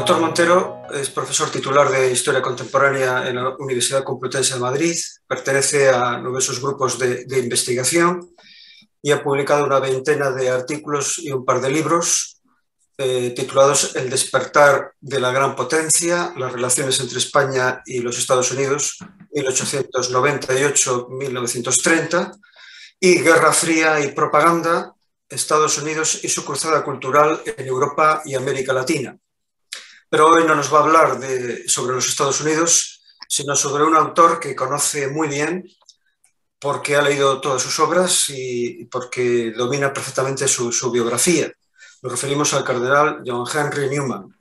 doctor Montero es profesor titular de Historia Contemporánea en la Universidad Complutense de Madrid, pertenece a numerosos grupos de, investigación y ha publicado una veintena de artículos y un par de libros eh, titulados El despertar de la gran potencia, las relaciones entre España y los Estados Unidos, 1898-1930, y Guerra Fría y Propaganda, Estados Unidos y su cruzada cultural en Europa y América Latina pero hoy no nos va a hablar sobre los Estados Unidos, sino sobre un autor que conoce muy bien porque ha leído todas sus obras y porque domina perfectamente su, su biografía. Nos referimos al cardenal John Henry Newman.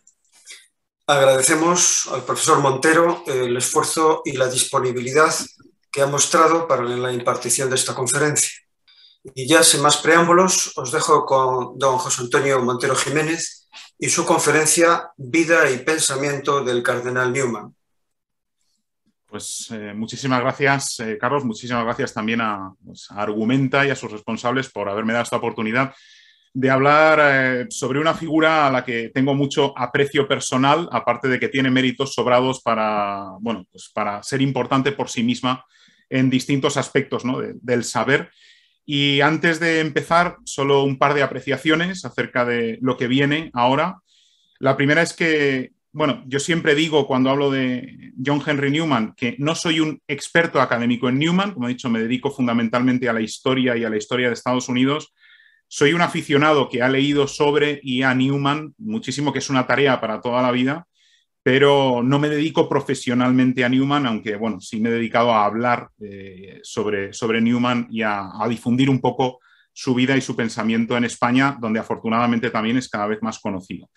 Agradecemos al profesor Montero el esfuerzo y la disponibilidad que ha mostrado para la impartición de esta conferencia. Y ya sin más preámbulos, os dejo con don José Antonio Montero Jiménez, y su conferencia Vida y Pensamiento del Cardenal Newman. Pues eh, muchísimas gracias, eh, Carlos. Muchísimas gracias también pues, a, Argumenta y a sus responsables por haberme dado esta oportunidad de hablar eh, sobre una figura a la que tengo mucho aprecio personal, aparte de que tiene méritos sobrados para, bueno, pues para ser importante por sí misma en distintos aspectos ¿no? del saber y antes de empezar, solo un par de apreciaciones acerca de lo que viene ahora. La primera es que, bueno, yo siempre digo cuando hablo de John Henry Newman que no soy un experto académico en Newman, como he dicho, me dedico fundamentalmente a la historia y a la historia de Estados Unidos. Soy un aficionado que ha leído sobre y a Newman muchísimo, que es una tarea para toda la vida pero no me dedico profesionalmente a Newman, aunque bueno, sí me he dedicado a hablar eh, sobre, sobre Newman y a, difundir un poco su vida y su pensamiento en España, donde afortunadamente también es cada vez más conocido.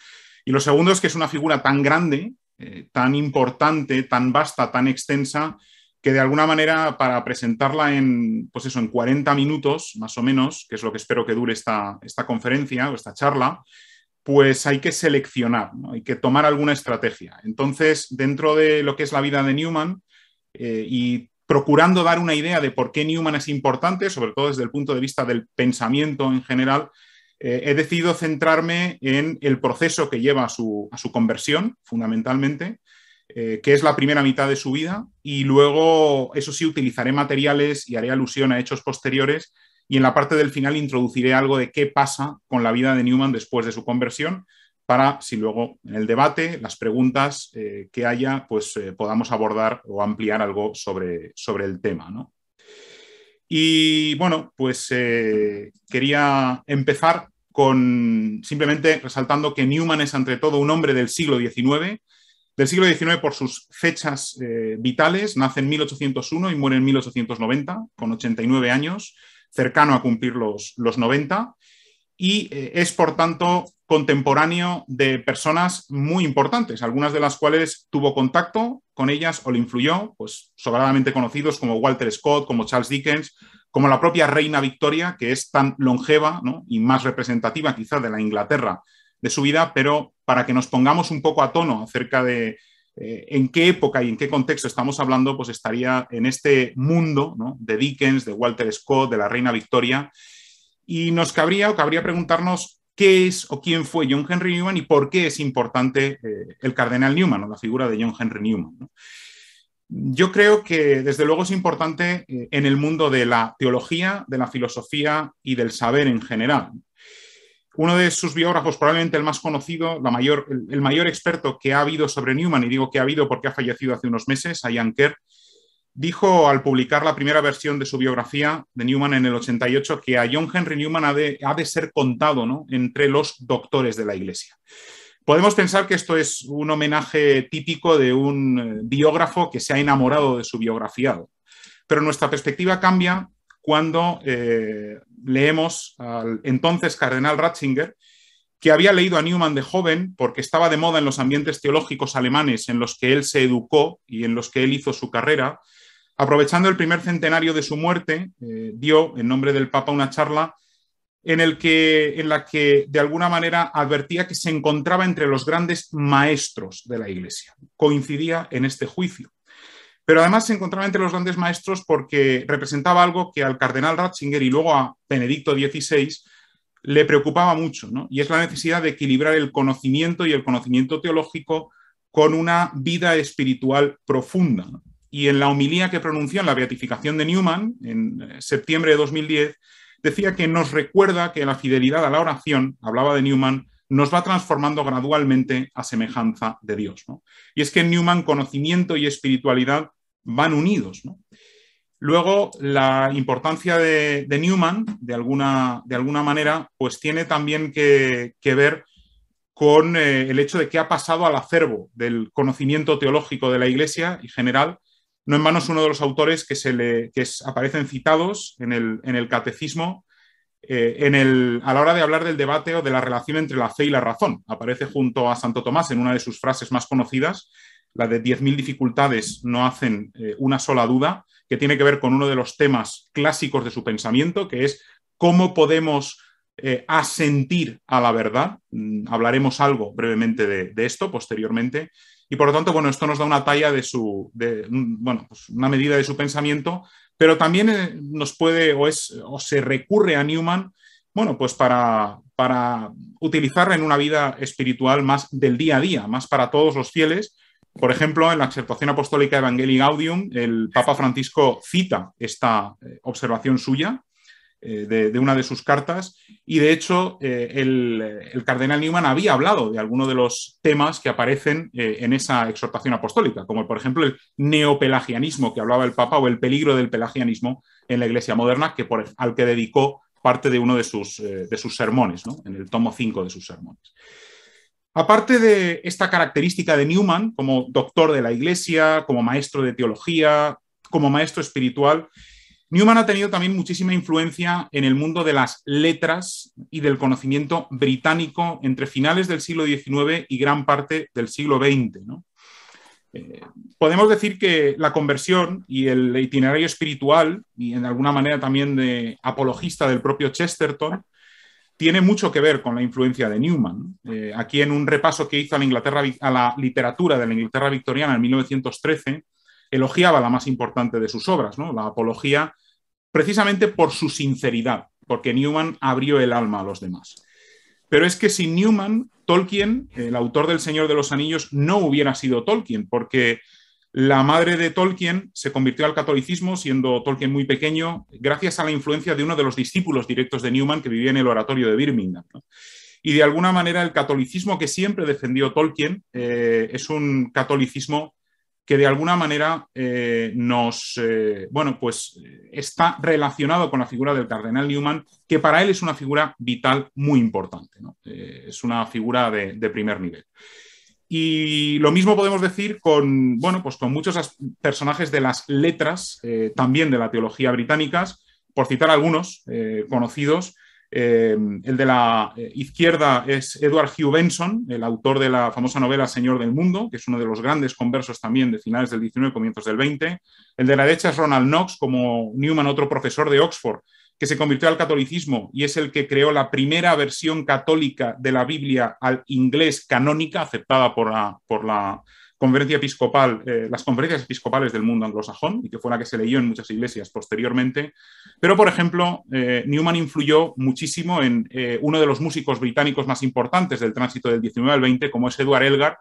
Y lo segundo es que es una figura tan grande, eh, tan importante, tan vasta, tan extensa, que de alguna manera para presentarla en, pues eso, en 40 minutos, más o menos, que es lo que espero que dure esta, esta conferencia o esta charla, pues hay que seleccionar, hay que tomar alguna estrategia. Entonces, dentro de lo que es la vida de Newman eh, y procurando dar una idea de por qué Newman es importante, sobre todo desde el punto de vista del pensamiento en general, eh, he decidido centrarme en el proceso que lleva a su, conversión, fundamentalmente, eh, que es la primera mitad de su vida, y luego, eso sí, utilizaré materiales y haré alusión a hechos posteriores y en la parte del final introduciré algo de qué pasa con la vida de Newman después de su conversión para si luego en el debate, las preguntas eh, que haya, pues eh, podamos abordar o ampliar algo sobre, sobre el tema. Y bueno, pues eh, quería empezar con simplemente resaltando que Newman es ante todo un hombre del siglo XIX, del siglo XIX por sus fechas vitales, nace en 1801 y muere en 1890, con 89 años cercano a cumplir los, los 90 y eh, es, por tanto, contemporáneo de personas muy importantes, algunas de las cuales tuvo contacto con ellas o le influyó, pues sobradamente conocidos como Walter Scott, como Charles Dickens, como la propia Reina Victoria, que es tan longeva y más representativa quizá de la Inglaterra de su vida, pero para que nos pongamos un poco a tono acerca de, eh, en qué época y en qué contexto estamos hablando, pues estaría en este mundo de Dickens, de Walter Scott, de la Reina Victoria. Y nos cabría o cabría preguntarnos qué es o quién fue John Henry Newman y por qué es importante eh, el cardenal Newman o la figura de John Henry Newman. Yo creo que desde luego es importante eh, en el mundo de la teología, de la filosofía y del saber en general uno de sus biógrafos, probablemente el más conocido, la mayor, el, mayor experto que ha habido sobre Newman, y digo que ha habido porque ha fallecido hace unos meses, Ian Kerr, dijo al publicar la primera versión de su biografía de Newman en el 88 que a John Henry Newman ha de, ha ser contado entre los doctores de la Iglesia. Podemos pensar que esto es un homenaje típico de un eh, biógrafo que se ha enamorado de su biografiado, pero nuestra perspectiva cambia cuando eh, leemos al entonces cardenal Ratzinger, que había leído a Newman de joven porque estaba de moda en los ambientes teológicos alemanes en los que él se educó y en los que él hizo su carrera. Aprovechando el primer centenario de su muerte, eh, dio en nombre del Papa una charla en la que de alguna manera advertía que se encontraba entre los grandes maestros de la Iglesia. Coincidía en este juicio. Pero además se encontraba entre los grandes maestros porque representaba algo que al cardenal Ratzinger y luego a Benedicto XVI le preocupaba mucho, y es la necesidad de equilibrar el conocimiento y el conocimiento teológico con una vida espiritual profunda. Y en la homilía que pronunció en la beatificación de Newman, en eh, septiembre de 2010, decía que nos recuerda que la fidelidad a la oración, hablaba de Newman, nos va transformando gradualmente a semejanza de Dios. Y es que en Newman conocimiento y espiritualidad van unidos. Luego, la importancia de, Newman, de alguna, de alguna, manera, pues tiene también que, ver con eh, el hecho de que ha pasado al acervo del conocimiento teológico de la Iglesia y general. No en vano es uno de los autores que, se le, que aparecen citados en el, en el Catecismo eh, a la hora de hablar del debate o de la relación entre la fe y la razón. Aparece junto a Santo Tomás en una de sus frases más conocidas, la de 10.000 dificultades no hacen eh, una sola duda, que tiene que ver con uno de los temas clásicos de su pensamiento, que es cómo podemos eh, asentir a la verdad. Mm, hablaremos algo brevemente de, esto posteriormente. Y por lo tanto, bueno, esto nos da una talla de su, mm, bueno, pues una medida de su pensamiento pero también eh, nos puede o, es, o se recurre a Newman, bueno, pues para, para utilizarla en una vida espiritual más del día a día, más para todos los fieles. Por ejemplo, en la exhortación apostólica Evangelii Gaudium, el Papa Francisco cita esta eh, observación suya eh, de, una de sus cartas y de hecho eh, el, cardenal Newman había hablado de algunos de los temas que aparecen eh, en esa exhortación apostólica, como por ejemplo el neopelagianismo que hablaba el Papa o el peligro del pelagianismo en la Iglesia moderna, que por, al que dedicó parte de uno de sus, de sus sermones, en el tomo 5 de sus sermones. Aparte de esta característica de Newman como doctor de la Iglesia, como maestro de teología, como maestro espiritual, Newman ha tenido también muchísima influencia en el mundo de las letras y del conocimiento británico entre finales del siglo XIX y gran parte del siglo XX. Eh, podemos decir que la conversión y el itinerario espiritual, y en alguna manera también de apologista del propio Chesterton, tiene mucho que ver con la influencia de Newman. Eh, aquí en un repaso que hizo a la, Inglaterra, a la literatura de la Inglaterra victoriana en 1913, elogiaba la más importante de sus obras, la apología precisamente por su sinceridad, porque Newman abrió el alma a los demás. Pero es que sin Newman, Tolkien, el autor del Señor de los Anillos, no hubiera sido Tolkien, porque la madre de Tolkien se convirtió al catolicismo siendo Tolkien muy pequeño, gracias a la influencia de uno de los discípulos directos de Newman que vivía en el oratorio de Birmingham. Y de alguna manera el catolicismo que siempre defendió Tolkien eh, es un catolicismo que de alguna manera eh, nos, eh, bueno, pues eh, está relacionado con la figura del cardenal Newman, que para él es una figura vital muy importante, es una figura de, primer nivel. Y lo mismo podemos decir con, bueno, pues con muchos personajes de las letras, también de la teología británicas, por citar algunos conocidos, eh, el de la eh, izquierda es Edward Hugh Benson, el autor de la famosa novela Señor del Mundo, que es uno de los grandes conversos también de finales del 19 comienzos del 20. El de la derecha es Ronald Knox, como Newman, otro profesor de Oxford, que se convirtió al catolicismo y es el que creó la primera versión católica de la Biblia al inglés canónica, aceptada por por la conferencia episcopal, eh, las conferencias episcopales del mundo anglosajón, y que fue la que se leyó en muchas iglesias posteriormente. Pero, por ejemplo, eh, Newman influyó muchísimo en eh, uno de los músicos británicos más importantes del tránsito del 19 al 20, como es Edward Elgar,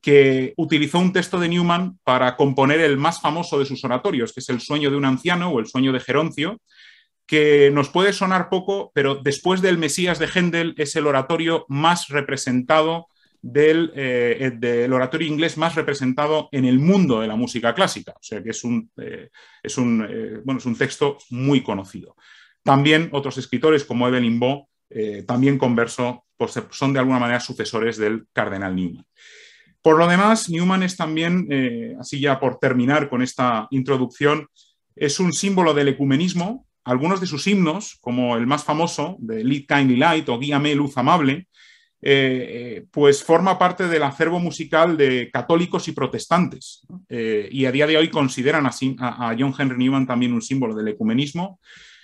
que utilizó un texto de Newman para componer el más famoso de sus oratorios, que es El sueño de un anciano o El sueño de Geroncio, que nos puede sonar poco, pero después del Mesías de Händel es el oratorio más representado del, eh, eh, del, oratorio inglés más representado en el mundo de la música clásica. O sea que es un, eh, es un, bueno, es un texto muy conocido. También otros escritores como Evelyn Bo también converso pues, son de alguna manera sucesores del cardenal Newman. Por lo demás, Newman es también, así ya por terminar con esta introducción, es un símbolo del ecumenismo. Algunos de sus himnos, como el más famoso de Lead Kindly Light o Guíame Luz Amable, eh, pues forma parte del acervo musical de católicos y protestantes. Eh, y a día de hoy consideran a, a, John Henry Newman también un símbolo del ecumenismo.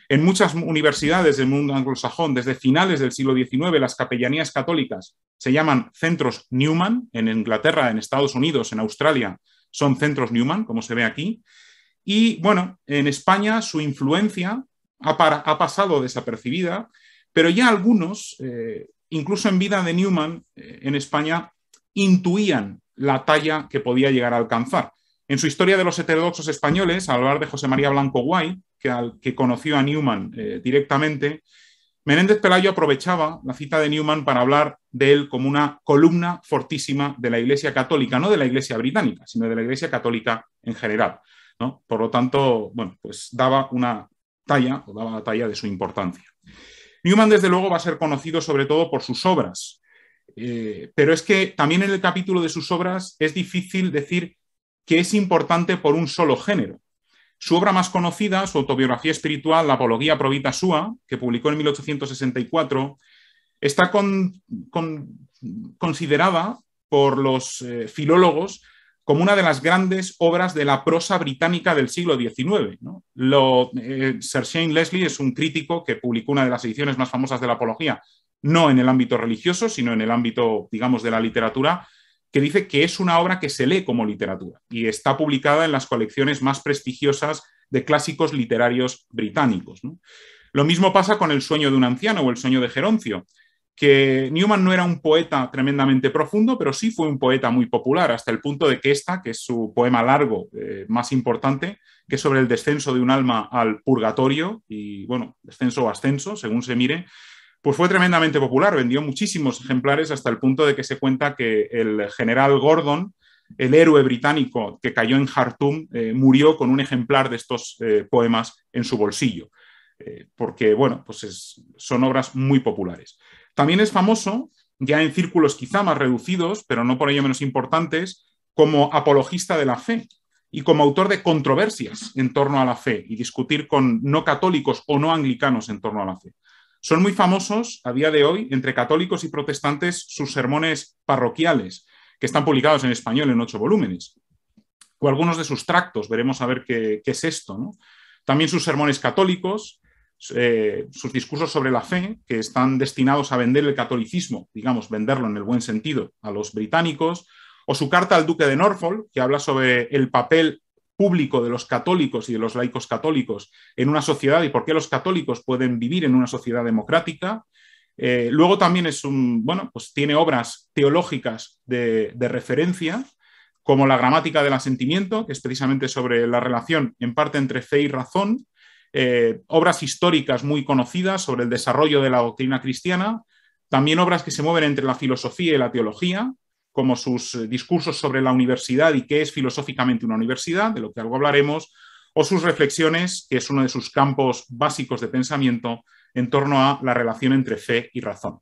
En muchas universidades del mundo anglosajón, desde finales del siglo XIX, las capellanías católicas se llaman centros Newman. En Inglaterra, en Estados Unidos, en Australia, son centros Newman, como se ve aquí. Y bueno, en España su influencia ha, pasado desapercibida, pero ya algunos eh, incluso en vida de Newman eh, en España, intuían la talla que podía llegar a alcanzar. En su historia de los heterodoxos españoles, al hablar de José María Blanco Guay, que, que conoció a Newman eh, directamente, Menéndez Pelayo aprovechaba la cita de Newman para hablar de él como una columna fortísima de la Iglesia Católica, no de la Iglesia Británica, sino de la Iglesia Católica en general. ¿no? Por lo tanto, pues daba una talla o daba la talla de su importancia. Newman, desde luego, va a ser conocido sobre todo por sus obras, eh, pero es que también en el capítulo de sus obras es difícil decir que es importante por un solo género. Su obra más conocida, su autobiografía espiritual, La Apología Provita Sua, que publicó en 1864, está considerada por los eh, filólogos como una de las grandes obras de la prosa británica del siglo XIX. Eh, Sir Shane Leslie es un crítico que publicó una de las ediciones más famosas de la apología, no en el ámbito religioso, sino en el ámbito, digamos, de la literatura, que dice que es una obra que se lee como literatura y está publicada en las colecciones más prestigiosas de clásicos literarios británicos. Lo mismo pasa con El sueño de un anciano o El sueño de Geroncio, que Newman no era un poeta tremendamente profundo, pero sí fue un poeta muy popular, hasta el punto de que esta, que es su poema largo eh, más importante, que es sobre el descenso de un alma al purgatorio, y bueno, descenso o ascenso, según se mire, pues fue tremendamente popular, vendió muchísimos ejemplares hasta el punto de que se cuenta que el general Gordon, el héroe británico que cayó en Khartoum, eh, murió con un ejemplar de estos eh, poemas en su bolsillo, porque bueno, pues son obras muy populares. También es famoso, ya en círculos quizá más reducidos, pero no por ello menos importantes, como apologista de la fe y como autor de controversias en torno a la fe y discutir con no católicos o no anglicanos en torno a la fe. Son muy famosos a día de hoy entre católicos y protestantes sus sermones parroquiales, que están publicados en español en ocho volúmenes, o algunos de sus tractos, veremos a ver qué, es esto. También sus sermones católicos, eh, sus discursos sobre la fe, que están destinados a vender el catolicismo, digamos, venderlo en el buen sentido a los británicos, o su carta al duque de Norfolk, que habla sobre el papel público de los católicos y de los laicos católicos en una sociedad y por qué los católicos pueden vivir en una sociedad democrática. Eh, luego también es un, bueno, pues tiene obras teológicas de, de referencia, como la gramática del asentimiento, que es precisamente sobre la relación en parte entre fe y razón, eh, obras históricas muy conocidas sobre el desarrollo de la doctrina cristiana, también obras que se mueven entre la filosofía y la teología, como sus eh, discursos sobre la universidad y qué es filosóficamente una universidad, de lo que algo hablaremos, o sus reflexiones, que es uno de sus campos básicos de pensamiento, en torno a la relación entre fe y razón.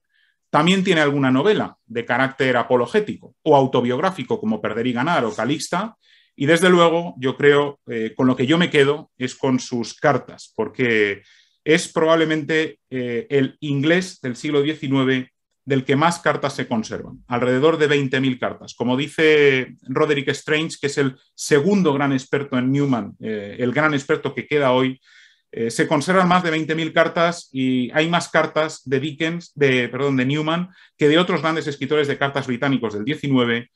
También tiene alguna novela de carácter apologético o autobiográfico, como Perder y Ganar o Calixta, y desde luego, yo creo, eh, con lo que yo me quedo es con sus cartas, porque es probablemente eh, el inglés del siglo XIX del que más cartas se conservan, alrededor de 20.000 cartas. Como dice Roderick Strange, que es el segundo gran experto en Newman, eh, el gran experto que queda hoy, se conservan más de 20.000 cartas y hay más cartas de Dickens, de, perdón, de Newman, que de otros grandes escritores de cartas británicos del 19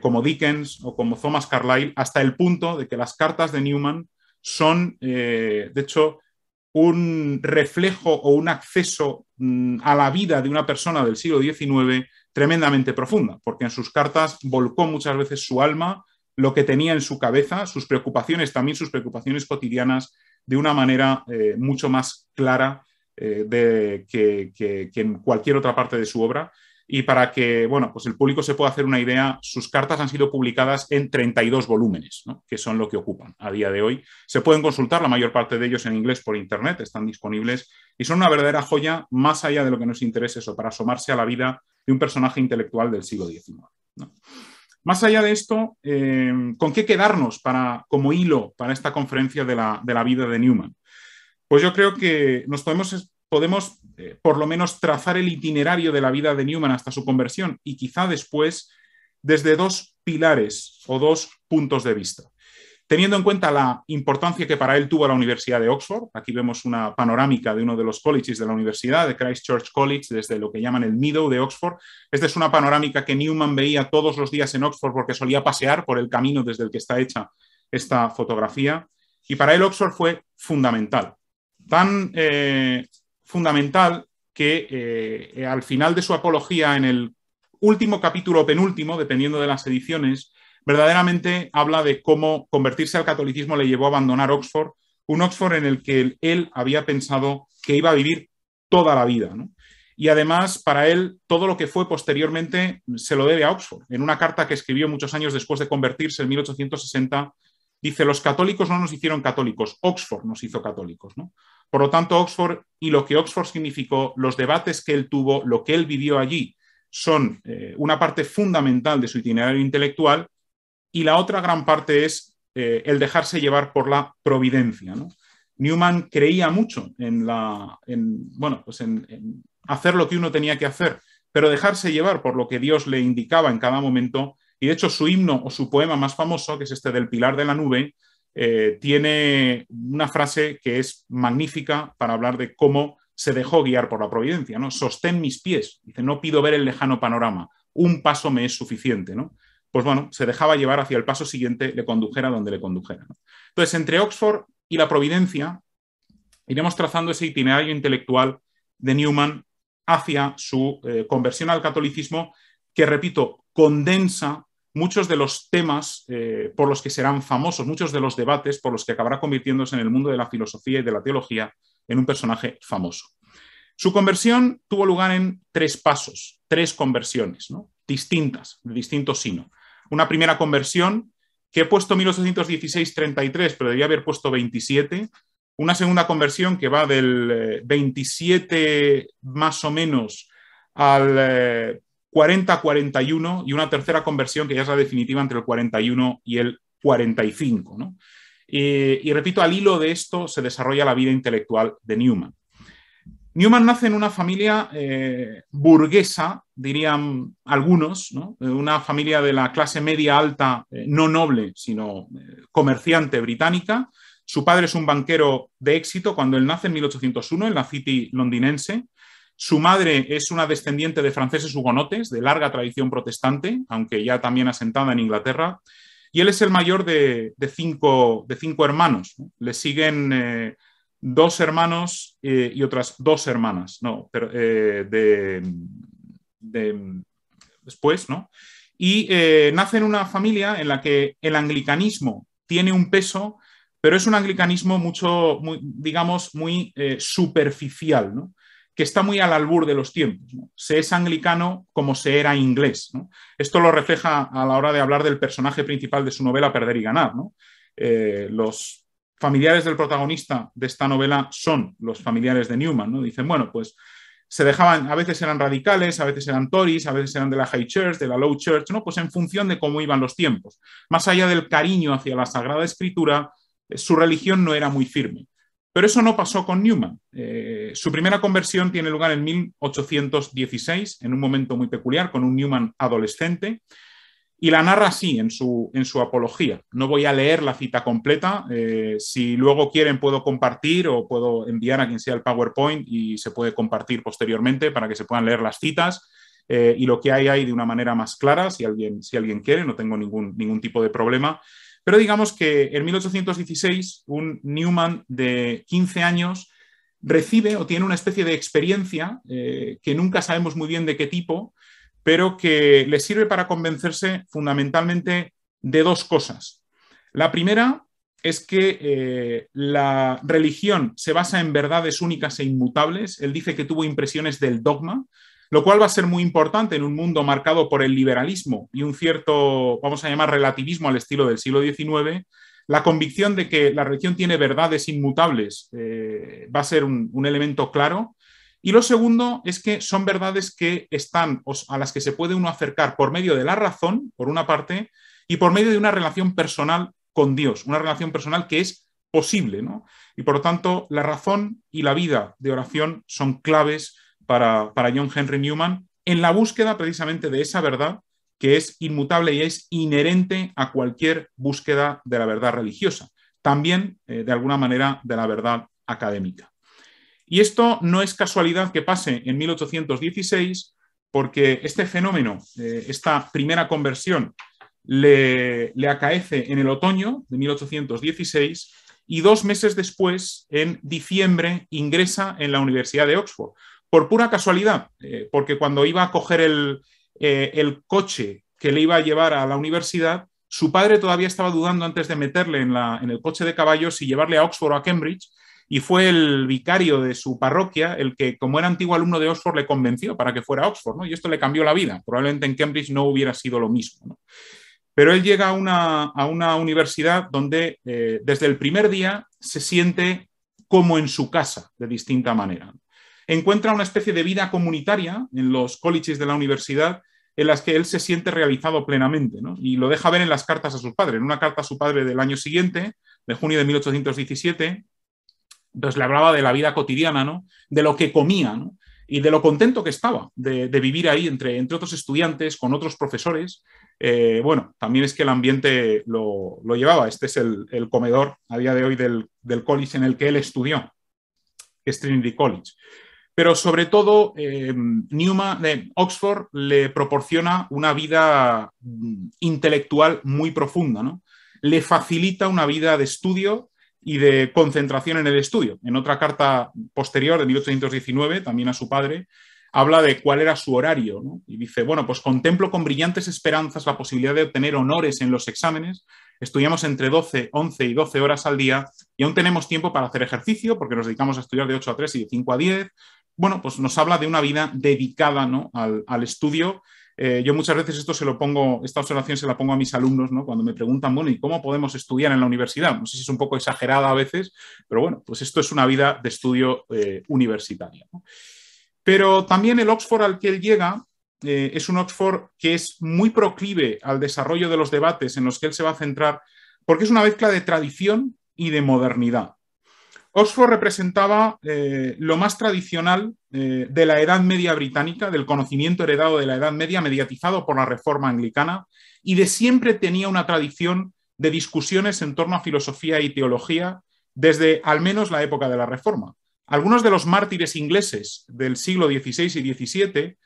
como Dickens o como Thomas Carlyle, hasta el punto de que las cartas de Newman son, eh, de hecho, un reflejo o un acceso mm, a la vida de una persona del siglo XIX tremendamente profunda, porque en sus cartas volcó muchas veces su alma, lo que tenía en su cabeza, sus preocupaciones, también sus preocupaciones cotidianas, de una manera eh, mucho más clara eh, de, que, en cualquier otra parte de su obra y para que bueno, pues el público se pueda hacer una idea, sus cartas han sido publicadas en 32 volúmenes, que son lo que ocupan a día de hoy. Se pueden consultar la mayor parte de ellos en inglés por Internet, están disponibles y son una verdadera joya más allá de lo que nos interesa eso, para asomarse a la vida de un personaje intelectual del siglo XIX. Más allá de esto, eh, ¿con qué quedarnos para, como hilo para esta conferencia de la, de la vida de Newman? Pues yo creo que nos podemos podemos eh, por lo menos trazar el itinerario de la vida de Newman hasta su conversión y quizá después desde dos pilares o dos puntos de vista. Teniendo en cuenta la importancia que para él tuvo la Universidad de Oxford, aquí vemos una panorámica de uno de los colleges de la universidad, de Christchurch College, desde lo que llaman el Meadow de Oxford. Esta es una panorámica que Newman veía todos los días en Oxford porque solía pasear por el camino desde el que está hecha esta fotografía. Y para él Oxford fue fundamental. Tan eh, fundamental que eh, al final de su apología, en el último capítulo o penúltimo, dependiendo de las ediciones, verdaderamente habla de cómo convertirse al catolicismo le llevó a abandonar Oxford, un Oxford en el que él había pensado que iba a vivir toda la vida. Y además, para él, todo lo que fue posteriormente se lo debe a Oxford. En una carta que escribió muchos años después de convertirse en 1860, dice, los católicos no nos hicieron católicos, Oxford nos hizo católicos. Por lo tanto, Oxford y lo que Oxford significó, los debates que él tuvo, lo que él vivió allí, son eh, una parte fundamental de su itinerario intelectual y la otra gran parte es eh, el dejarse llevar por la providencia. Newman creía mucho en, la, bueno, pues en hacer lo que uno tenía que hacer, pero dejarse llevar por lo que Dios le indicaba en cada momento. Y de hecho su himno o su poema más famoso, que es este del Pilar de la Nube, eh, tiene una frase que es magnífica para hablar de cómo se dejó guiar por la providencia, ¿no? Sostén mis pies, dice, no pido ver el lejano panorama, un paso me es suficiente, ¿no? Pues bueno, se dejaba llevar hacia el paso siguiente, le condujera donde le condujera. Entonces, entre Oxford y la providencia, iremos trazando ese itinerario intelectual de Newman hacia su eh, conversión al catolicismo, que, repito, condensa muchos de los temas eh, por los que serán famosos, muchos de los debates por los que acabará convirtiéndose en el mundo de la filosofía y de la teología en un personaje famoso. Su conversión tuvo lugar en tres pasos, tres conversiones distintas, de distinto sino. Una primera conversión, que he puesto 1816-33, pero debía haber puesto 27. Una segunda conversión que va del 27 eh, más o menos al eh, 40-41 y una tercera conversión que ya es la definitiva entre el 41 y el 45. y repito, al hilo de esto se desarrolla la vida intelectual de Newman. Newman nace en una familia eh, burguesa, dirían algunos, eh, una familia de la clase media alta, eh, no noble, sino comerciante británica. Su padre es un banquero de éxito cuando él nace en 1801 en la City londinense. Su madre es una descendiente de franceses hugonotes de larga tradición protestante, aunque ya también asentada en Inglaterra, y él es el mayor de, cinco, de cinco, hermanos. Le siguen eh, dos hermanos eh, y otras dos hermanas, ¿no? Pero, eh, después, ¿no? Y nace en una familia en la que el anglicanismo tiene un peso, pero es un anglicanismo mucho, muy, digamos, muy superficial, ¿no? que está muy al albur de los tiempos. Se es anglicano como se era inglés. Esto lo refleja a la hora de hablar del personaje principal de su novela Perder y Ganar. Eh, los familiares del protagonista de esta novela son los familiares de Newman. ¿no? Dicen, bueno, pues se dejaban, a veces eran radicales, a veces eran Tories, a veces eran de la High Church, de la Low Church, ¿no? Pues en función de cómo iban los tiempos. Más allá del cariño hacia la Sagrada Escritura, eh, su religión no era muy firme. Pero eso no pasó con Newman. Eh, su primera conversión tiene lugar en 1816, en un momento muy peculiar, con un Newman adolescente, y la narra así en su, en su apología. No voy a leer la cita completa. Eh, si luego quieren, puedo compartir o puedo enviar a quien sea el PowerPoint y se puede compartir posteriormente para que se puedan leer las citas. Eh, y lo que hay ahí de una manera más clara, si alguien, si alguien quiere, no tengo ningún, ningún tipo de problema. Pero digamos que en 1816 un Newman de 15 años recibe o tiene una especie de experiencia eh, que nunca sabemos muy bien de qué tipo, pero que le sirve para convencerse fundamentalmente de dos cosas. La primera es que eh, la religión se basa en verdades únicas e inmutables. Él dice que tuvo impresiones del dogma, lo cual va a ser muy importante en un mundo marcado por el liberalismo y un cierto, vamos a llamar, relativismo al estilo del siglo XIX. La convicción de que la religión tiene verdades inmutables eh, va a ser un, elemento claro. Y lo segundo es que son verdades que están a las que se puede uno acercar por medio de la razón, por una parte, y por medio de una relación personal con Dios, una relación personal que es posible, Y por lo tanto, la razón y la vida de oración son claves para, John Henry Newman en la búsqueda precisamente de esa verdad que es inmutable y es inherente a cualquier búsqueda de la verdad religiosa, también eh, de alguna manera de la verdad académica. Y esto no es casualidad que pase en 1816, porque este fenómeno, eh, esta primera conversión, le, le acaece en el otoño de 1816 y dos meses después, en diciembre, ingresa en la Universidad de Oxford por pura casualidad, eh, porque cuando iba a coger eh, el, coche que le iba a llevar a la universidad, su padre todavía estaba dudando antes de meterle en, la, en el coche de caballos y llevarle a Oxford o a Cambridge, y fue el vicario de su parroquia el que, como era antiguo alumno de Oxford, le convenció para que fuera a Oxford, Y esto le cambió la vida. Probablemente en Cambridge no hubiera sido lo mismo, Pero él llega a una, universidad donde eh, desde el primer día se siente como en su casa, de distinta manera encuentra una especie de vida comunitaria en los colleges de la universidad en las que él se siente realizado plenamente, Y lo deja ver en las cartas a sus padres. En una carta a su padre del año siguiente, de junio de 1817, pues le hablaba de la vida cotidiana, De lo que comía, Y de lo contento que estaba de, vivir ahí entre, otros estudiantes, con otros profesores. Eh, bueno, también es que el ambiente lo, llevaba. Este es el, comedor a día de hoy del, del college en el que él estudió, que es Trinity College. Pero sobre todo, eh, Newman, eh, Oxford le proporciona una vida mm, intelectual muy profunda, ¿no? Le facilita una vida de estudio y de concentración en el estudio. En otra carta posterior de 1819, también a su padre, habla de cuál era su horario, Y dice, bueno, pues contemplo con brillantes esperanzas la posibilidad de obtener honores en los exámenes. Estudiamos entre 12, 11 y 12 horas al día y aún tenemos tiempo para hacer ejercicio porque nos dedicamos a estudiar de 8 a 3 y de 5 a 10 bueno, pues nos habla de una vida dedicada al, estudio. Eh, yo muchas veces esto se lo pongo, esta observación se la pongo a mis alumnos, ¿no? Cuando me preguntan, bueno, ¿y cómo podemos estudiar en la universidad? No sé si es un poco exagerada a veces, pero bueno, pues esto es una vida de estudio universitario. Eh, universitaria. Pero también el Oxford al que él llega eh, es un Oxford que es muy proclive al desarrollo de los debates en los que él se va a centrar, porque es una mezcla de tradición y de modernidad. Oxford representaba eh, lo más tradicional eh, de la Edad Media británica, del conocimiento heredado de la Edad Media, mediatizado por la Reforma Anglicana, y de siempre tenía una tradición de discusiones en torno a filosofía y teología desde al menos la época de la Reforma. Algunos de los mártires ingleses del siglo XVI y XVII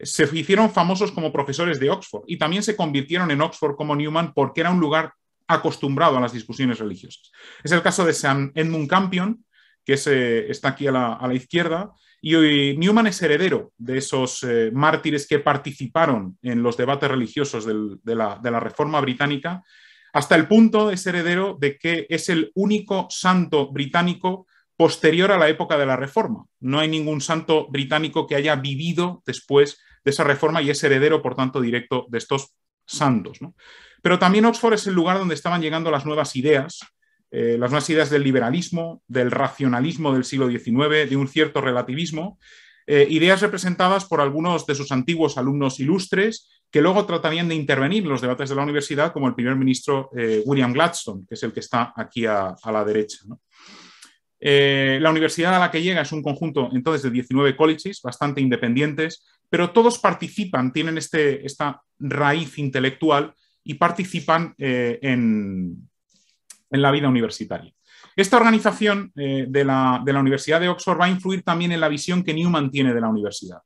se hicieron famosos como profesores de Oxford y también se convirtieron en Oxford como Newman porque era un lugar acostumbrado a las discusiones religiosas. Es el caso de San Edmund Campion, que se eh, está aquí a la, izquierda, y Newman es heredero de esos eh, mártires que participaron en los debates religiosos de, la, de, la, Reforma Británica, hasta el punto ser heredero de que es el único santo británico posterior a la época de la Reforma. No hay ningún santo británico que haya vivido después de esa Reforma y es heredero, por tanto, directo de estos santos. Pero también Oxford es el lugar donde estaban llegando las nuevas ideas, eh, las nuevas ideas del liberalismo, del racionalismo del siglo XIX, de un cierto relativismo, eh, ideas representadas por algunos de sus antiguos alumnos ilustres que luego tratarían de intervenir en los debates de la universidad, como el primer ministro eh, William Gladstone, que es el que está aquí a, la derecha. la universidad a la que llega es un conjunto entonces de 19 colleges bastante independientes pero todos participan, tienen este, esta raíz intelectual y participan eh, en, la vida universitaria. Esta organización eh, de, la, Universidad de Oxford va a influir también en la visión que Newman tiene de la universidad.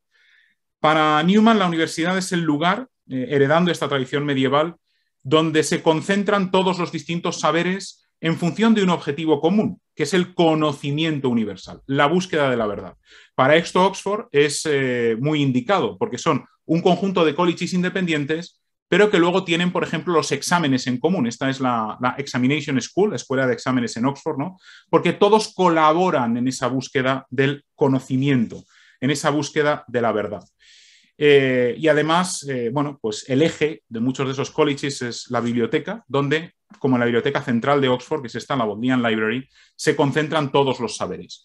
Para Newman, la universidad es el lugar, eh, heredando esta tradición medieval, donde se concentran todos los distintos saberes en función de un objetivo común, que es el conocimiento universal, la búsqueda de la verdad. Para esto Oxford es eh, muy indicado porque son un conjunto de colleges independientes, pero que luego tienen, por ejemplo, los exámenes en común. Esta es la, Examination School, la escuela de exámenes en Oxford, ¿no? Porque todos colaboran en esa búsqueda del conocimiento, en esa búsqueda de la verdad. Eh, y además, eh, bueno, pues el eje de muchos de esos colleges es la biblioteca, donde, como en la biblioteca central de Oxford, que es esta, la Bodleian Library, se concentran todos los saberes.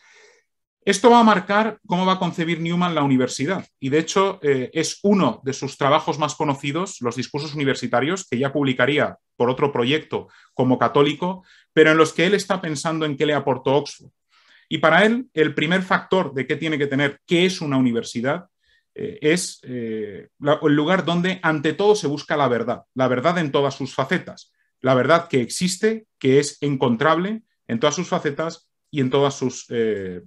Esto va a marcar cómo va a concebir Newman la universidad y de hecho eh, es uno de sus trabajos más conocidos, los discursos universitarios, que ya publicaría por otro proyecto como católico, pero en los que él está pensando en qué le aportó Oxford. Y para él, el primer factor de qué tiene que tener, qué es una universidad, eh, es eh, el lugar donde ante todo se busca la verdad, la verdad en todas sus facetas, la verdad que existe, que es encontrable en todas sus facetas y en todas sus eh,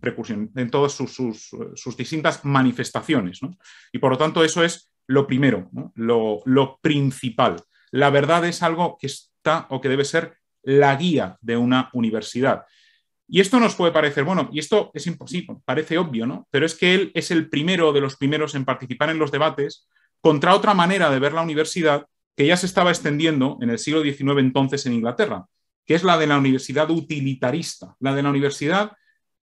en todas sus, sus, distintas manifestaciones. ¿no? Y por lo tanto, eso es lo primero, lo, lo, principal. La verdad es algo que está o que debe ser la guía de una universidad. Y esto nos puede parecer, bueno, y esto es imposible, parece obvio, ¿no? Pero es que él es el primero de los primeros en participar en los debates contra otra manera de ver la universidad que ya se estaba extendiendo en el siglo XIX entonces en Inglaterra, que es la de la universidad utilitarista, la de la universidad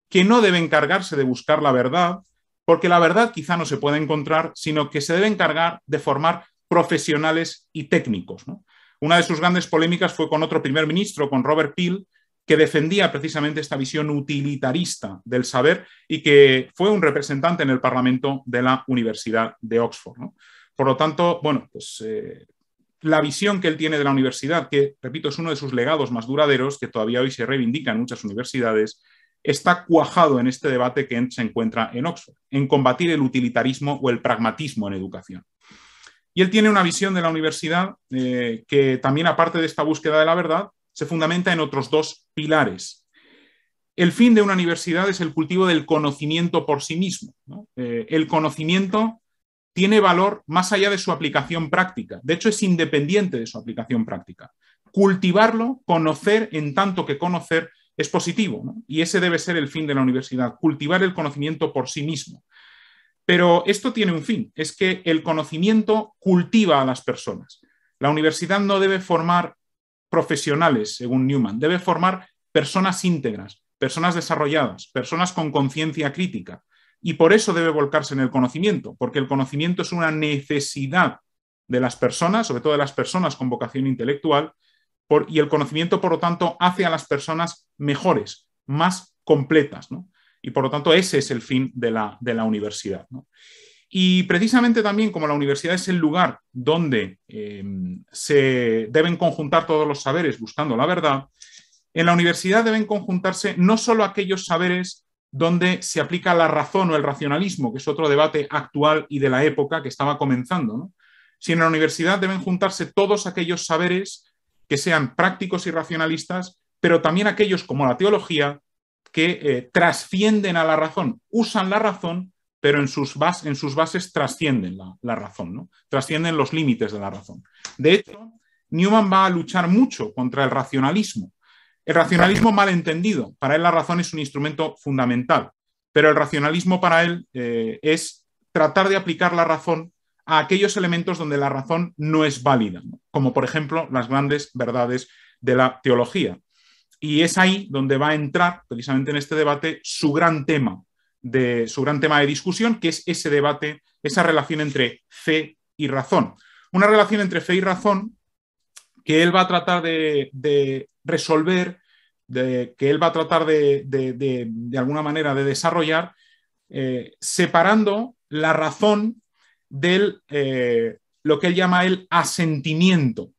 que no debe encargarse de buscar la verdad, porque la verdad quizá no se puede encontrar, sino que se debe encargar de formar profesionales y técnicos. Una de sus grandes polémicas fue con otro primer ministro, con Robert Peel, que defendía precisamente esta visión utilitarista del saber y que fue un representante en el Parlamento de la Universidad de Oxford. Por lo tanto, bueno, pues eh, la visión que él tiene de la universidad, que, repito, es uno de sus legados más duraderos, que todavía hoy se reivindica en muchas universidades, está cuajado en este debate que se encuentra en Oxford, en combatir el utilitarismo o el pragmatismo en educación. Y él tiene una visión de la universidad eh, que también, aparte de esta búsqueda de la verdad, se fundamenta en otros dos pilares. El fin de una universidad es el cultivo del conocimiento por sí mismo. Eh, el conocimiento tiene valor más allá de su aplicación práctica. De hecho, es independiente de su aplicación práctica. Cultivarlo, conocer en tanto que conocer es positivo, y ese debe ser el fin de la universidad, cultivar el conocimiento por sí mismo. Pero esto tiene un fin, es que el conocimiento cultiva a las personas. La universidad no debe formar profesionales, según Newman, debe formar personas íntegras, personas desarrolladas, personas con conciencia crítica, y por eso debe volcarse en el conocimiento, porque el conocimiento es una necesidad de las personas, sobre todo de las personas con vocación intelectual, y el conocimiento, por lo tanto, hace a las personas mejores, más completas. Y por lo tanto, ese es el fin de la, universidad. Y precisamente también como la universidad es el lugar donde em, se deben conjuntar todos los saberes buscando la verdad, en la universidad deben conjuntarse no solo aquellos saberes donde se aplica la razón o el racionalismo, que es otro debate actual y de la época que estaba comenzando. Si en la universidad deben juntarse todos aquellos saberes que sean prácticos y racionalistas, pero también aquellos como la teología que eh, trascienden a la razón, usan la razón, pero en sus, en sus bases trascienden la, razón, trascienden los límites de la razón. De hecho, Newman va a luchar mucho contra el racionalismo el racionalismo malentendido, para él la razón es un instrumento fundamental, pero el racionalismo para él eh, es tratar de aplicar la razón a aquellos elementos donde la razón no es válida, como por ejemplo las grandes verdades de la teología. Y es ahí donde va a entrar, precisamente en este debate, su gran tema de, su gran tema de discusión, que es ese debate, esa relación entre fe y razón. Una relación entre fe y razón que él va a tratar de resolver, que él va a tratar de, de, alguna manera de desarrollar, eh, separando la razón de eh, lo que él llama el asentimiento.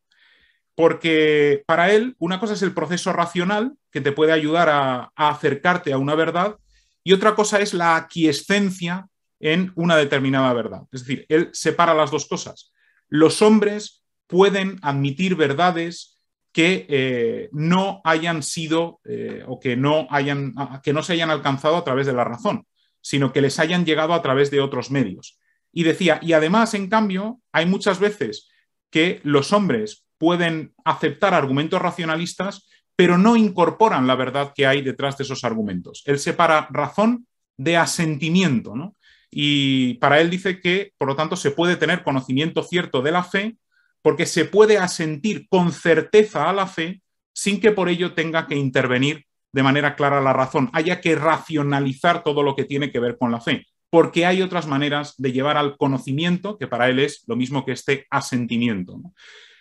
Porque para él una cosa es el proceso racional que te puede ayudar a, acercarte a una verdad y otra cosa es la aquiescencia en una determinada verdad. Es decir, él separa las dos cosas. Los hombres pueden admitir verdades que eh, no hayan sido eh, o que no, hayan, que no se hayan alcanzado a través de la razón, sino que les hayan llegado a través de otros medios. Y decía, y además, en cambio, hay muchas veces que los hombres pueden aceptar argumentos racionalistas, pero no incorporan la verdad que hay detrás de esos argumentos. Él separa razón de asentimiento, ¿no? Y para él dice que, por lo tanto, se puede tener conocimiento cierto de la fe, porque se puede asentir con certeza a la fe sin que por ello tenga que intervenir de manera clara la razón, haya que racionalizar todo lo que tiene que ver con la fe, porque hay otras maneras de llevar al conocimiento, que para él es lo mismo que este asentimiento.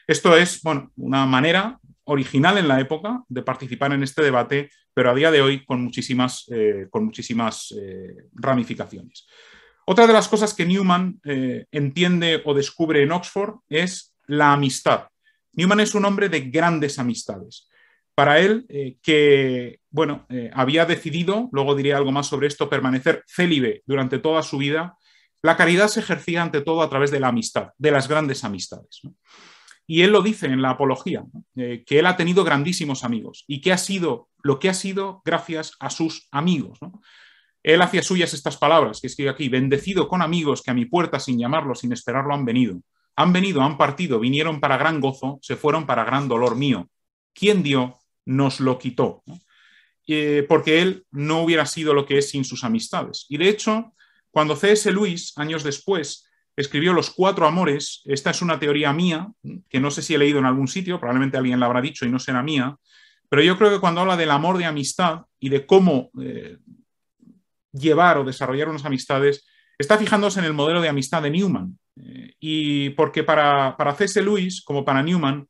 Esto es, una manera original en la época de participar en este debate, pero a día de hoy con muchísimas, eh, con muchísimas eh, ramificaciones. Otra de las cosas que Newman eh, entiende o descubre en Oxford es la amistad. Newman es un hombre de grandes amistades. Para él, eh, que bueno, eh, había decidido, luego diré algo más sobre esto, permanecer célibe durante toda su vida, la caridad se ejercía ante todo a través de la amistad, de las grandes amistades. Y él lo dice en la apología, eh, que él ha tenido grandísimos amigos y que ha sido lo que ha sido gracias a sus amigos. Él hacía suyas estas palabras que escribe aquí, bendecido con amigos que a mi puerta sin llamarlo, sin esperarlo, han venido han venido, han partido, vinieron para gran gozo, se fueron para gran dolor mío. ¿Quién dio? Nos lo quitó. Eh, porque él no hubiera sido lo que es sin sus amistades. Y de hecho, cuando C.S. Luis, años después, escribió Los Cuatro Amores, esta es una teoría mía, que no sé si he leído en algún sitio, probablemente alguien la habrá dicho y no será mía, pero yo creo que cuando habla del amor de amistad y de cómo eh, llevar o desarrollar unas amistades, está fijándose en el modelo de amistad de Newman, eh, y porque para, para C.S. Lewis, como para Newman,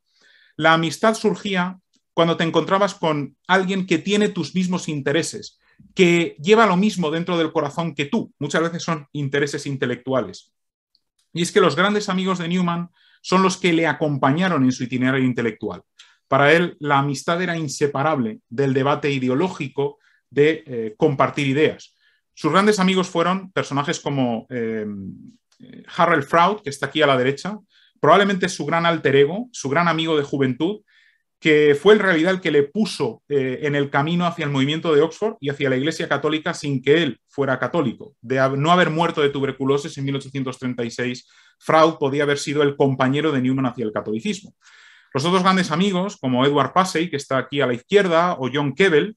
la amistad surgía cuando te encontrabas con alguien que tiene tus mismos intereses, que lleva lo mismo dentro del corazón que tú. Muchas veces son intereses intelectuales. Y es que los grandes amigos de Newman son los que le acompañaron en su itinerario intelectual. Para él, la amistad era inseparable del debate ideológico de eh, compartir ideas. Sus grandes amigos fueron personajes como eh, eh, Harold Fraud, que está aquí a la derecha, probablemente su gran alter ego, su gran amigo de juventud, que fue en realidad el que le puso eh, en el camino hacia el movimiento de Oxford y hacia la Iglesia Católica sin que él fuera católico. De no haber muerto de tuberculosis en 1836, Fraud podía haber sido el compañero de Newman hacia el catolicismo. Los otros grandes amigos, como Edward Passey, que está aquí a la izquierda, o John Keble,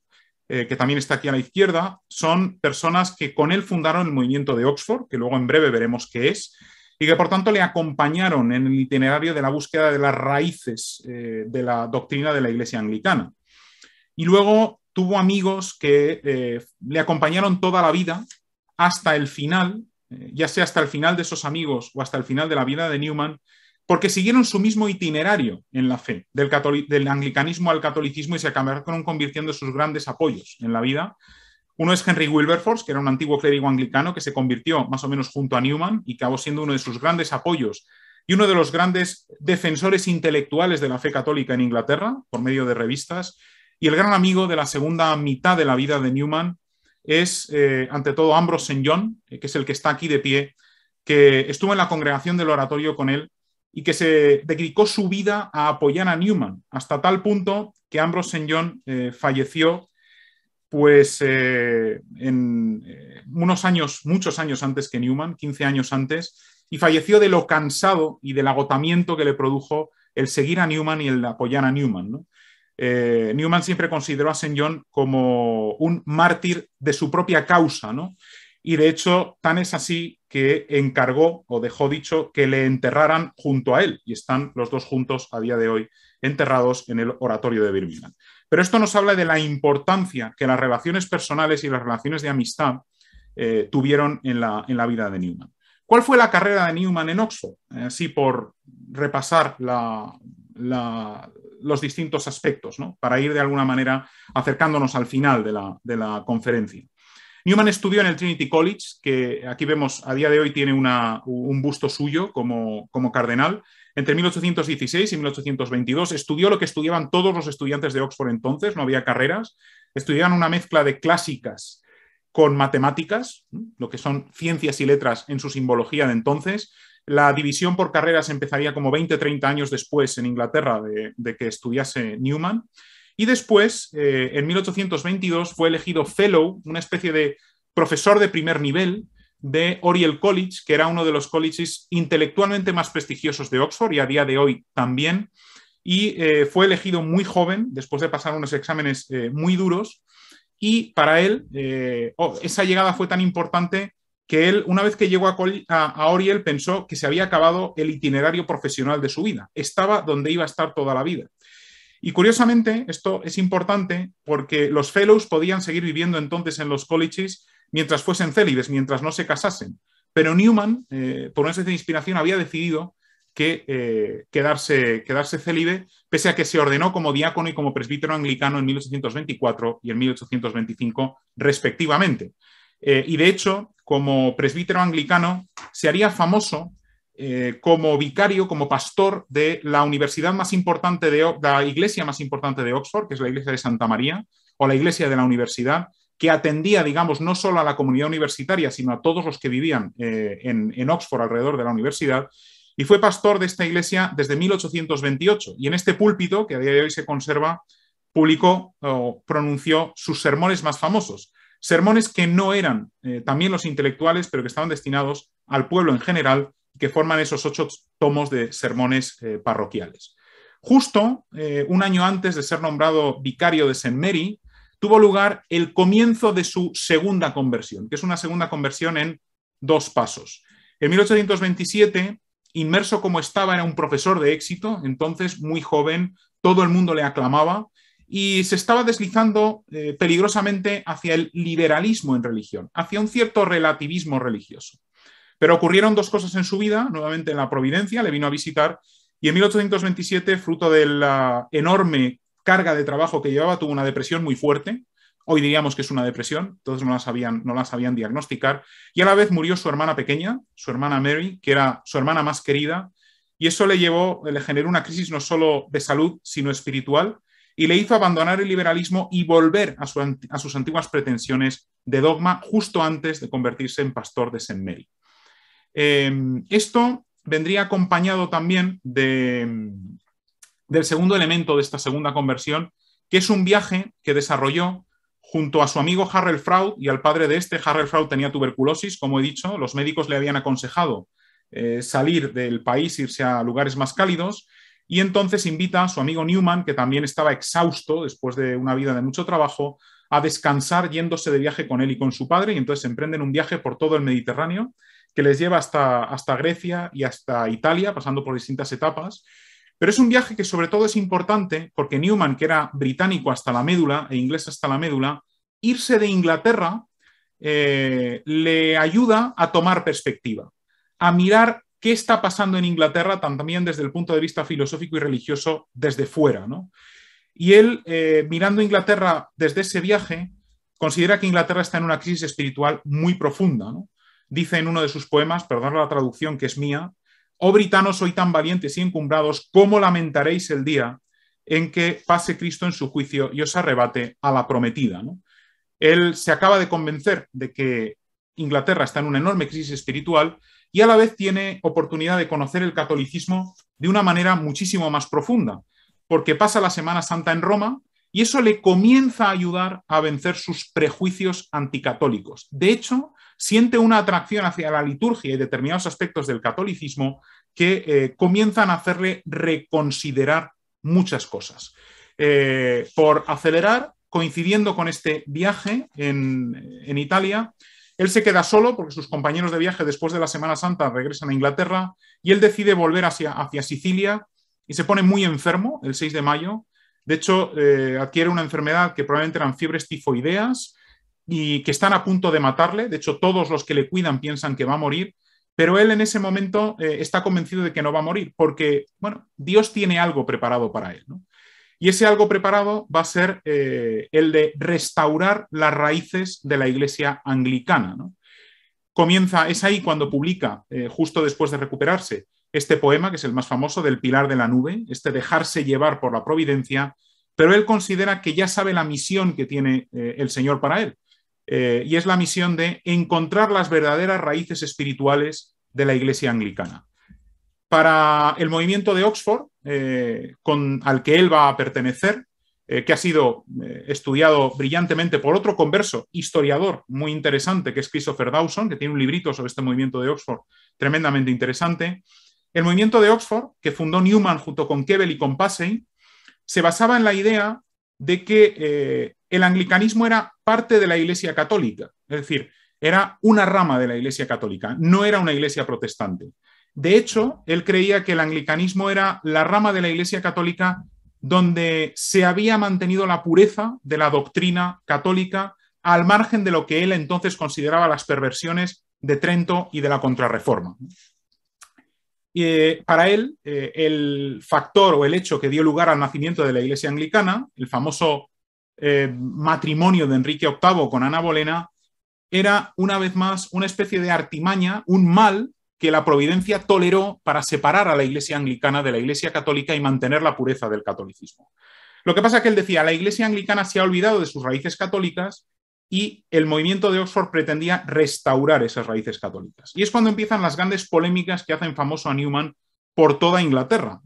eh, que también está aquí a la izquierda, son personas que con él fundaron el movimiento de Oxford, que luego en breve veremos qué es, y que por tanto le acompañaron en el itinerario de la búsqueda de las raíces eh, de la doctrina de la Iglesia anglicana. Y luego tuvo amigos que eh, le acompañaron toda la vida hasta el final, ya sea hasta el final de esos amigos o hasta el final de la vida de Newman, porque siguieron su mismo itinerario en la fe, del, anglicanismo al catolicismo y se acabaron convirtiendo sus grandes apoyos en la vida. Uno es Henry Wilberforce, que era un antiguo clérigo anglicano que se convirtió más o menos junto a Newman y acabó siendo uno de sus grandes apoyos y uno de los grandes defensores intelectuales de la fe católica en Inglaterra por medio de revistas. Y el gran amigo de la segunda mitad de la vida de Newman es, eh, ante todo, Ambrose St. John, eh, que es el que está aquí de pie, que estuvo en la congregación del oratorio con él y que se dedicó su vida a apoyar a Newman, hasta tal punto que Ambrose St. John eh, falleció pues eh, en eh, unos años, muchos años antes que Newman, 15 años antes, y falleció de lo cansado y del agotamiento que le produjo el seguir a Newman y el apoyar a Newman. Newman siempre consideró a St. John como un mártir de su propia causa, ¿no? Y de hecho, tan es así que encargó o dejó dicho que le enterraran junto a él, y están los dos juntos a día de hoy enterrados en el oratorio de Birmingham. Pero esto nos habla de la importancia que las relaciones personales y las relaciones de amistad eh, tuvieron en la, vida de Newman. ¿Cuál fue la carrera de Newman en Oxford? Eh, así por repasar los distintos aspectos, ¿no? para ir de alguna manera acercándonos al final de la, conferencia. Newman estudió en el Trinity College, que aquí vemos a día de hoy tiene un busto suyo como, cardenal. Entre 1816 y 1822 estudió lo que estudiaban todos los estudiantes de Oxford entonces, no había carreras. Estudiaban una mezcla de clásicas con matemáticas, lo que son ciencias y letras en su simbología de entonces. La división por carreras empezaría como 20-30 años después en Inglaterra de, de que estudiase Newman. Y después, eh, en 1822, fue elegido fellow, una especie de profesor de primer nivel de Oriel College, que era uno de los colleges intelectualmente más prestigiosos de Oxford y a día de hoy también. Y eh, fue elegido muy joven, después de pasar unos exámenes eh, muy duros. Y para él, oh, esa llegada fue tan importante que él, una vez que llegó a, Oriel, pensó que se había acabado el itinerario profesional de su vida. Estaba donde iba a estar toda la vida. Y curiosamente, esto es importante porque los fellows podían seguir viviendo entonces en los colleges mientras fuesen célibes, mientras no se casasen. Pero Newman, eh, por una especie de inspiración, había decidido que eh, quedarse, quedarse célibe, pese a que se ordenó como diácono y como presbítero anglicano en 1824 y en 1825, respectivamente. Eh, y de hecho, como presbítero anglicano, se haría famoso eh, como vicario, como pastor de la universidad más importante de la iglesia más importante de Oxford, que es la iglesia de Santa María, o la iglesia de la universidad, que atendía, digamos, no solo a la comunidad universitaria, sino a todos los que vivían eh, en, Oxford alrededor de la universidad, y fue pastor de esta iglesia desde 1828. Y en este púlpito, que a día de hoy se conserva, publicó o pronunció sus sermones más famosos. Sermones que no eran eh, también los intelectuales, pero que estaban destinados al pueblo en general que forman esos ocho tomos de sermones eh, parroquiales. Justo eh, un año antes de ser nombrado vicario de Saint Mary, tuvo lugar el comienzo de su segunda conversión, que es una segunda conversión en dos pasos. En 1827, inmerso como estaba, era un profesor de éxito, entonces muy joven, todo el mundo le aclamaba y se estaba deslizando eh, peligrosamente hacia el liberalismo en religión, hacia un cierto relativismo religioso. Pero ocurrieron dos cosas en su vida, nuevamente en la Providencia, le vino a visitar y en 1827, fruto de la enorme carga de trabajo que llevaba, tuvo una depresión muy fuerte. Hoy diríamos que es una depresión, entonces no la sabían, no la sabían diagnosticar. Y a la vez murió su hermana pequeña, su hermana Mary, que era su hermana más querida, y eso le llevó, le generó una crisis no solo de salud, sino espiritual, y le hizo abandonar el liberalismo y volver a, a sus antiguas pretensiones de dogma justo antes de convertirse en pastor de St. Mary. Em, esto vendría acompañado también del segundo elemento de esta segunda conversión, que es un viaje que desarrolló junto a su amigo Harrel Fraud y al padre de este. Harrel Fraud tenía tuberculosis, como he dicho, los médicos le habían aconsejado eh, salir del país, irse a lugares más cálidos, y entonces invita a su amigo Newman, que también estaba exhausto después de una vida de mucho trabajo, a descansar yéndose de viaje con él y con su padre, y entonces emprenden un viaje por todo el Mediterráneo que les lleva hasta, hasta Grecia y hasta Italia, pasando por distintas etapas. Pero es un viaje que sobre todo es importante porque Newman, que era británico hasta la médula e inglés hasta la médula, irse de Inglaterra eh, le ayuda a tomar perspectiva, a mirar qué está pasando en Inglaterra también desde el punto de vista filosófico y religioso desde fuera. ¿no? Y él, eh, mirando Inglaterra desde ese viaje, considera que Inglaterra está en una crisis espiritual muy profunda dice en uno de sus poemas, perdón la traducción que es mía, Oh britanos, soy tan valientes y encumbrados, ¿cómo lamentaréis el día en que pase Cristo en su juicio y os arrebate a la prometida? Él se acaba de convencer de que Inglaterra está en una enorme crisis espiritual y a la vez tiene oportunidad de conocer el catolicismo de una manera muchísimo más profunda, porque pasa la Semana Santa en Roma y eso le comienza a ayudar a vencer sus prejuicios anticatólicos. De hecho, siente una atracción hacia la liturgia y determinados aspectos del catolicismo que eh, comienzan a hacerle reconsiderar muchas cosas. Eh, por acelerar, coincidiendo con este viaje en, Italia, él se queda solo porque sus compañeros de viaje después de la Semana Santa regresan a Inglaterra y él decide volver hacia, hacia Sicilia y se pone muy enfermo el 6 de mayo. De hecho, eh, adquiere una enfermedad que probablemente eran fiebres tifoideas y que están a punto de matarle. De hecho, todos los que le cuidan piensan que va a morir, pero él en ese momento eh, está convencido de que no va a morir, porque, bueno, Dios tiene algo preparado para él. ¿no? Y ese algo preparado va a ser eh, el de restaurar las raíces de la iglesia anglicana. ¿no? Comienza, es ahí cuando publica, eh, justo después de recuperarse, este poema, que es el más famoso, del Pilar de la Nube, este dejarse llevar por la providencia, pero él considera que ya sabe la misión que tiene el Señor para él eh, y es la misión de encontrar las verdaderas raíces espirituales de la Iglesia anglicana. Para el movimiento de Oxford, eh, al que él va a pertenecer, eh, que ha sido estudiado brillantemente por otro converso, historiador muy interesante, que es Christopher Dawson, que tiene un librito sobre este movimiento de Oxford tremendamente interesante. El movimiento de Oxford, que fundó Newman junto con Keble y con Passey, se basaba en la idea de que el anglicanismo era parte de la Iglesia Católica, es decir, era una rama de la Iglesia Católica, no era una Iglesia protestante. De hecho, él creía que el anglicanismo era la rama de la Iglesia Católica donde se había mantenido la pureza de la doctrina católica al margen de lo que él entonces consideraba las perversiones de Trento y de la Contrarreforma. Eh, para él, eh, el factor o el hecho que dio lugar al nacimiento de la Iglesia anglicana, el famoso eh, matrimonio de Enrique VIII con Ana Bolena era una vez más una especie de artimaña, un mal que la providencia toleró para separar a la Iglesia anglicana de la Iglesia católica y mantener la pureza del catolicismo. Lo que pasa es que él decía, la Iglesia anglicana se ha olvidado de sus raíces católicas y el movimiento de Oxford pretendía restaurar esas raíces católicas. Y es cuando empiezan las grandes polémicas que hacen famoso a Newman por toda Inglaterra.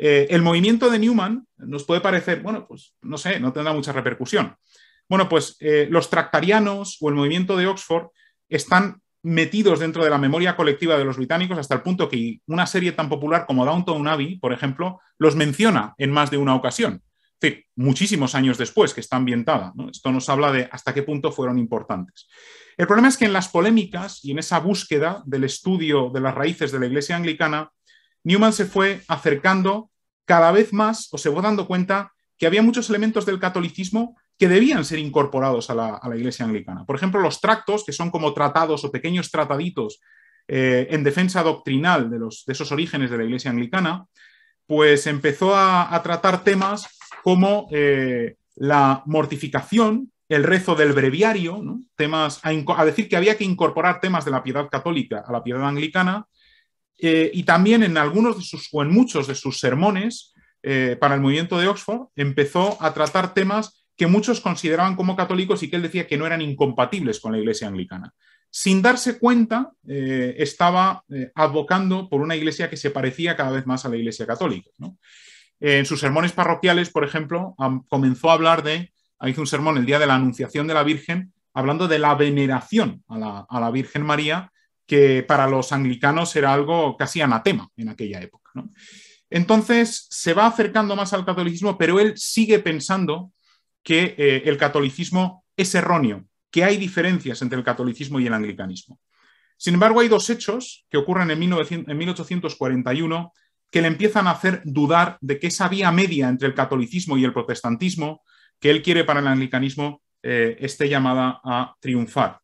Eh, el movimiento de Newman nos puede parecer, bueno, pues no sé, no tendrá mucha repercusión. Bueno, pues eh, los tractarianos o el movimiento de Oxford están metidos dentro de la memoria colectiva de los británicos hasta el punto que una serie tan popular como Downton Abbey, por ejemplo, los menciona en más de una ocasión. Es decir, muchísimos años después que está ambientada. Esto nos habla de hasta qué punto fueron importantes. El problema es que en las polémicas y en esa búsqueda del estudio de las raíces de la Iglesia anglicana, Newman se fue acercando cada vez más o se fue dando cuenta que había muchos elementos del catolicismo que debían ser incorporados a la, Iglesia anglicana. Por ejemplo, los tractos, que son como tratados o pequeños trataditos eh, en defensa doctrinal de, esos orígenes de la Iglesia anglicana, pues empezó a, tratar temas como eh, la mortificación, el rezo del breviario, temas a, decir que había que incorporar temas de la piedad católica a la piedad anglicana eh, y también en algunos de sus, o en muchos de sus sermones eh, para el movimiento de Oxford, empezó a tratar temas que muchos consideraban como católicos y que él decía que no eran incompatibles con la Iglesia anglicana. Sin darse cuenta, eh, estaba abocando por una iglesia que se parecía cada vez más a la Iglesia católica. en sus sermones parroquiales, por ejemplo, comenzó a hablar de, ah, hizo un sermón el día de la Anunciación de la Virgen, hablando de la veneración a la Virgen María que para los anglicanos era algo casi anatema en aquella época. Entonces se va acercando más al catolicismo, pero él sigue pensando que eh, el catolicismo es erróneo, que hay diferencias entre el catolicismo y el anglicanismo. Sin embargo, hay dos hechos que ocurren en, 1841 que le empiezan a hacer dudar de que esa vía media entre el catolicismo y el protestantismo que él quiere para el anglicanismo eh, esté llamada a triunfar.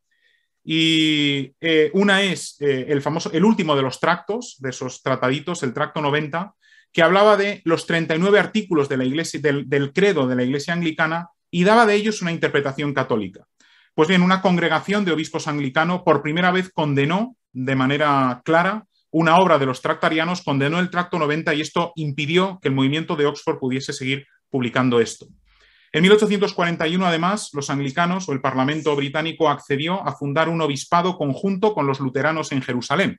Y eh, una es eh, el famoso, el último de los tractos, de esos trataditos, el tracto 90, que hablaba de los 39 artículos de la iglesia, del, credo de la iglesia anglicana y daba de ellos una interpretación católica. Pues bien, una congregación de obispos anglicanos por primera vez condenó de manera clara una obra de los tractarianos, condenó el tracto 90 y esto impidió que el movimiento de Oxford pudiese seguir publicando esto. En 1841, además, los anglicanos o el Parlamento británico accedió a fundar un obispado conjunto con los luteranos en Jerusalén.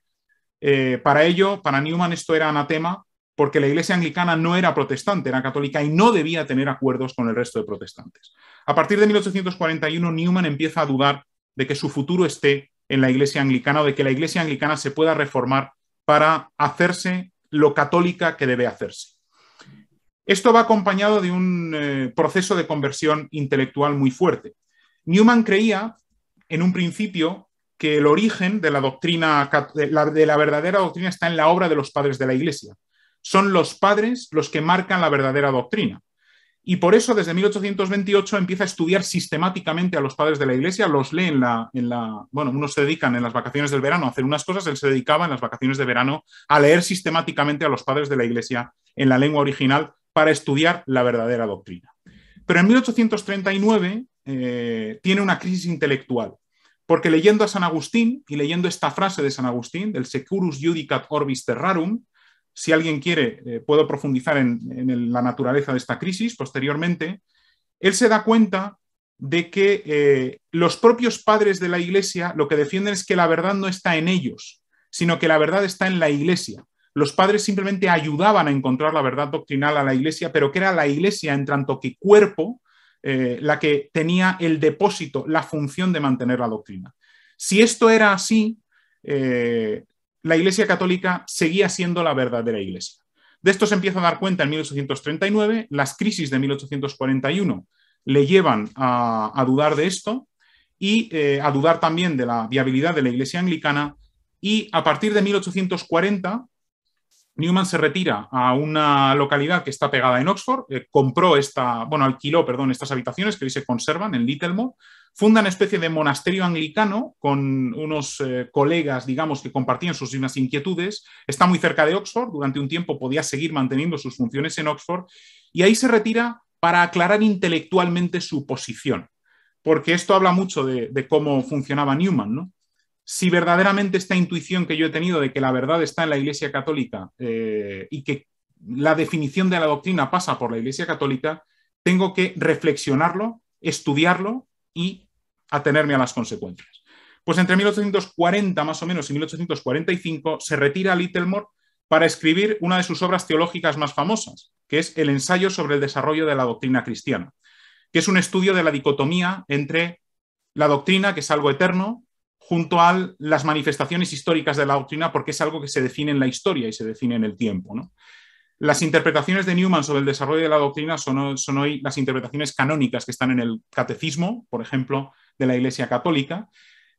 Eh, para ello, para Newman esto era anatema porque la Iglesia anglicana no era protestante, era católica y no debía tener acuerdos con el resto de protestantes. A partir de 1841, Newman empieza a dudar de que su futuro esté en la Iglesia anglicana o de que la Iglesia anglicana se pueda reformar para hacerse lo católica que debe hacerse. Esto va acompañado de un eh, proceso de conversión intelectual muy fuerte. Newman creía, en un principio, que el origen de la doctrina, de la, verdadera doctrina está en la obra de los padres de la Iglesia. Son los padres los que marcan la verdadera doctrina. Y por eso, desde 1828, empieza a estudiar sistemáticamente a los padres de la Iglesia, los lee en la, en la, Bueno, unos se dedican en las vacaciones del verano a hacer unas cosas, él se dedicaba en las vacaciones de verano a leer sistemáticamente a los padres de la Iglesia en la lengua original para estudiar la verdadera doctrina. Pero en 1839 eh, tiene una crisis intelectual, porque leyendo a San Agustín y leyendo esta frase de San Agustín, del Securus Judicat Orbis Terrarum, si alguien quiere, eh, puedo profundizar en, la naturaleza de esta crisis posteriormente, él se da cuenta de que eh, los propios padres de la Iglesia lo que defienden es que la verdad no está en ellos, sino que la verdad está en la Iglesia los padres simplemente ayudaban a encontrar la verdad doctrinal a la iglesia, pero que era la iglesia en tanto que cuerpo eh, la que tenía el depósito, la función de mantener la doctrina. Si esto era así, eh, la iglesia católica seguía siendo la verdadera iglesia. De esto se empieza a dar cuenta en 1839, las crisis de 1841 le llevan a, dudar de esto y eh, a dudar también de la viabilidad de la iglesia anglicana y a partir de 1840 Newman se retira a una localidad que está pegada en Oxford, eh, compró esta, bueno, alquiló, perdón, estas habitaciones que hoy se conservan en Littlemore, funda una especie de monasterio anglicano con unos eh, colegas, digamos, que compartían sus mismas inquietudes, está muy cerca de Oxford, durante un tiempo podía seguir manteniendo sus funciones en Oxford, y ahí se retira para aclarar intelectualmente su posición, porque esto habla mucho de cómo funcionaba Newman, ¿no? si verdaderamente esta intuición que yo he tenido de que la verdad está en la Iglesia Católica eh, y que la definición de la doctrina pasa por la Iglesia Católica, tengo que reflexionarlo, estudiarlo y atenerme a las consecuencias. Pues entre 1840 más o menos y 1845 se retira a Littlemore para escribir una de sus obras teológicas más famosas, que es El ensayo sobre el desarrollo de la doctrina cristiana, que es un estudio de la dicotomía entre la doctrina, que es algo eterno, junto a las manifestaciones históricas de la doctrina, porque es algo que se define en la historia y se define en el tiempo. Las interpretaciones de Newman sobre el desarrollo de la doctrina son, son, hoy las interpretaciones canónicas que están en el catecismo, por ejemplo, de la Iglesia Católica,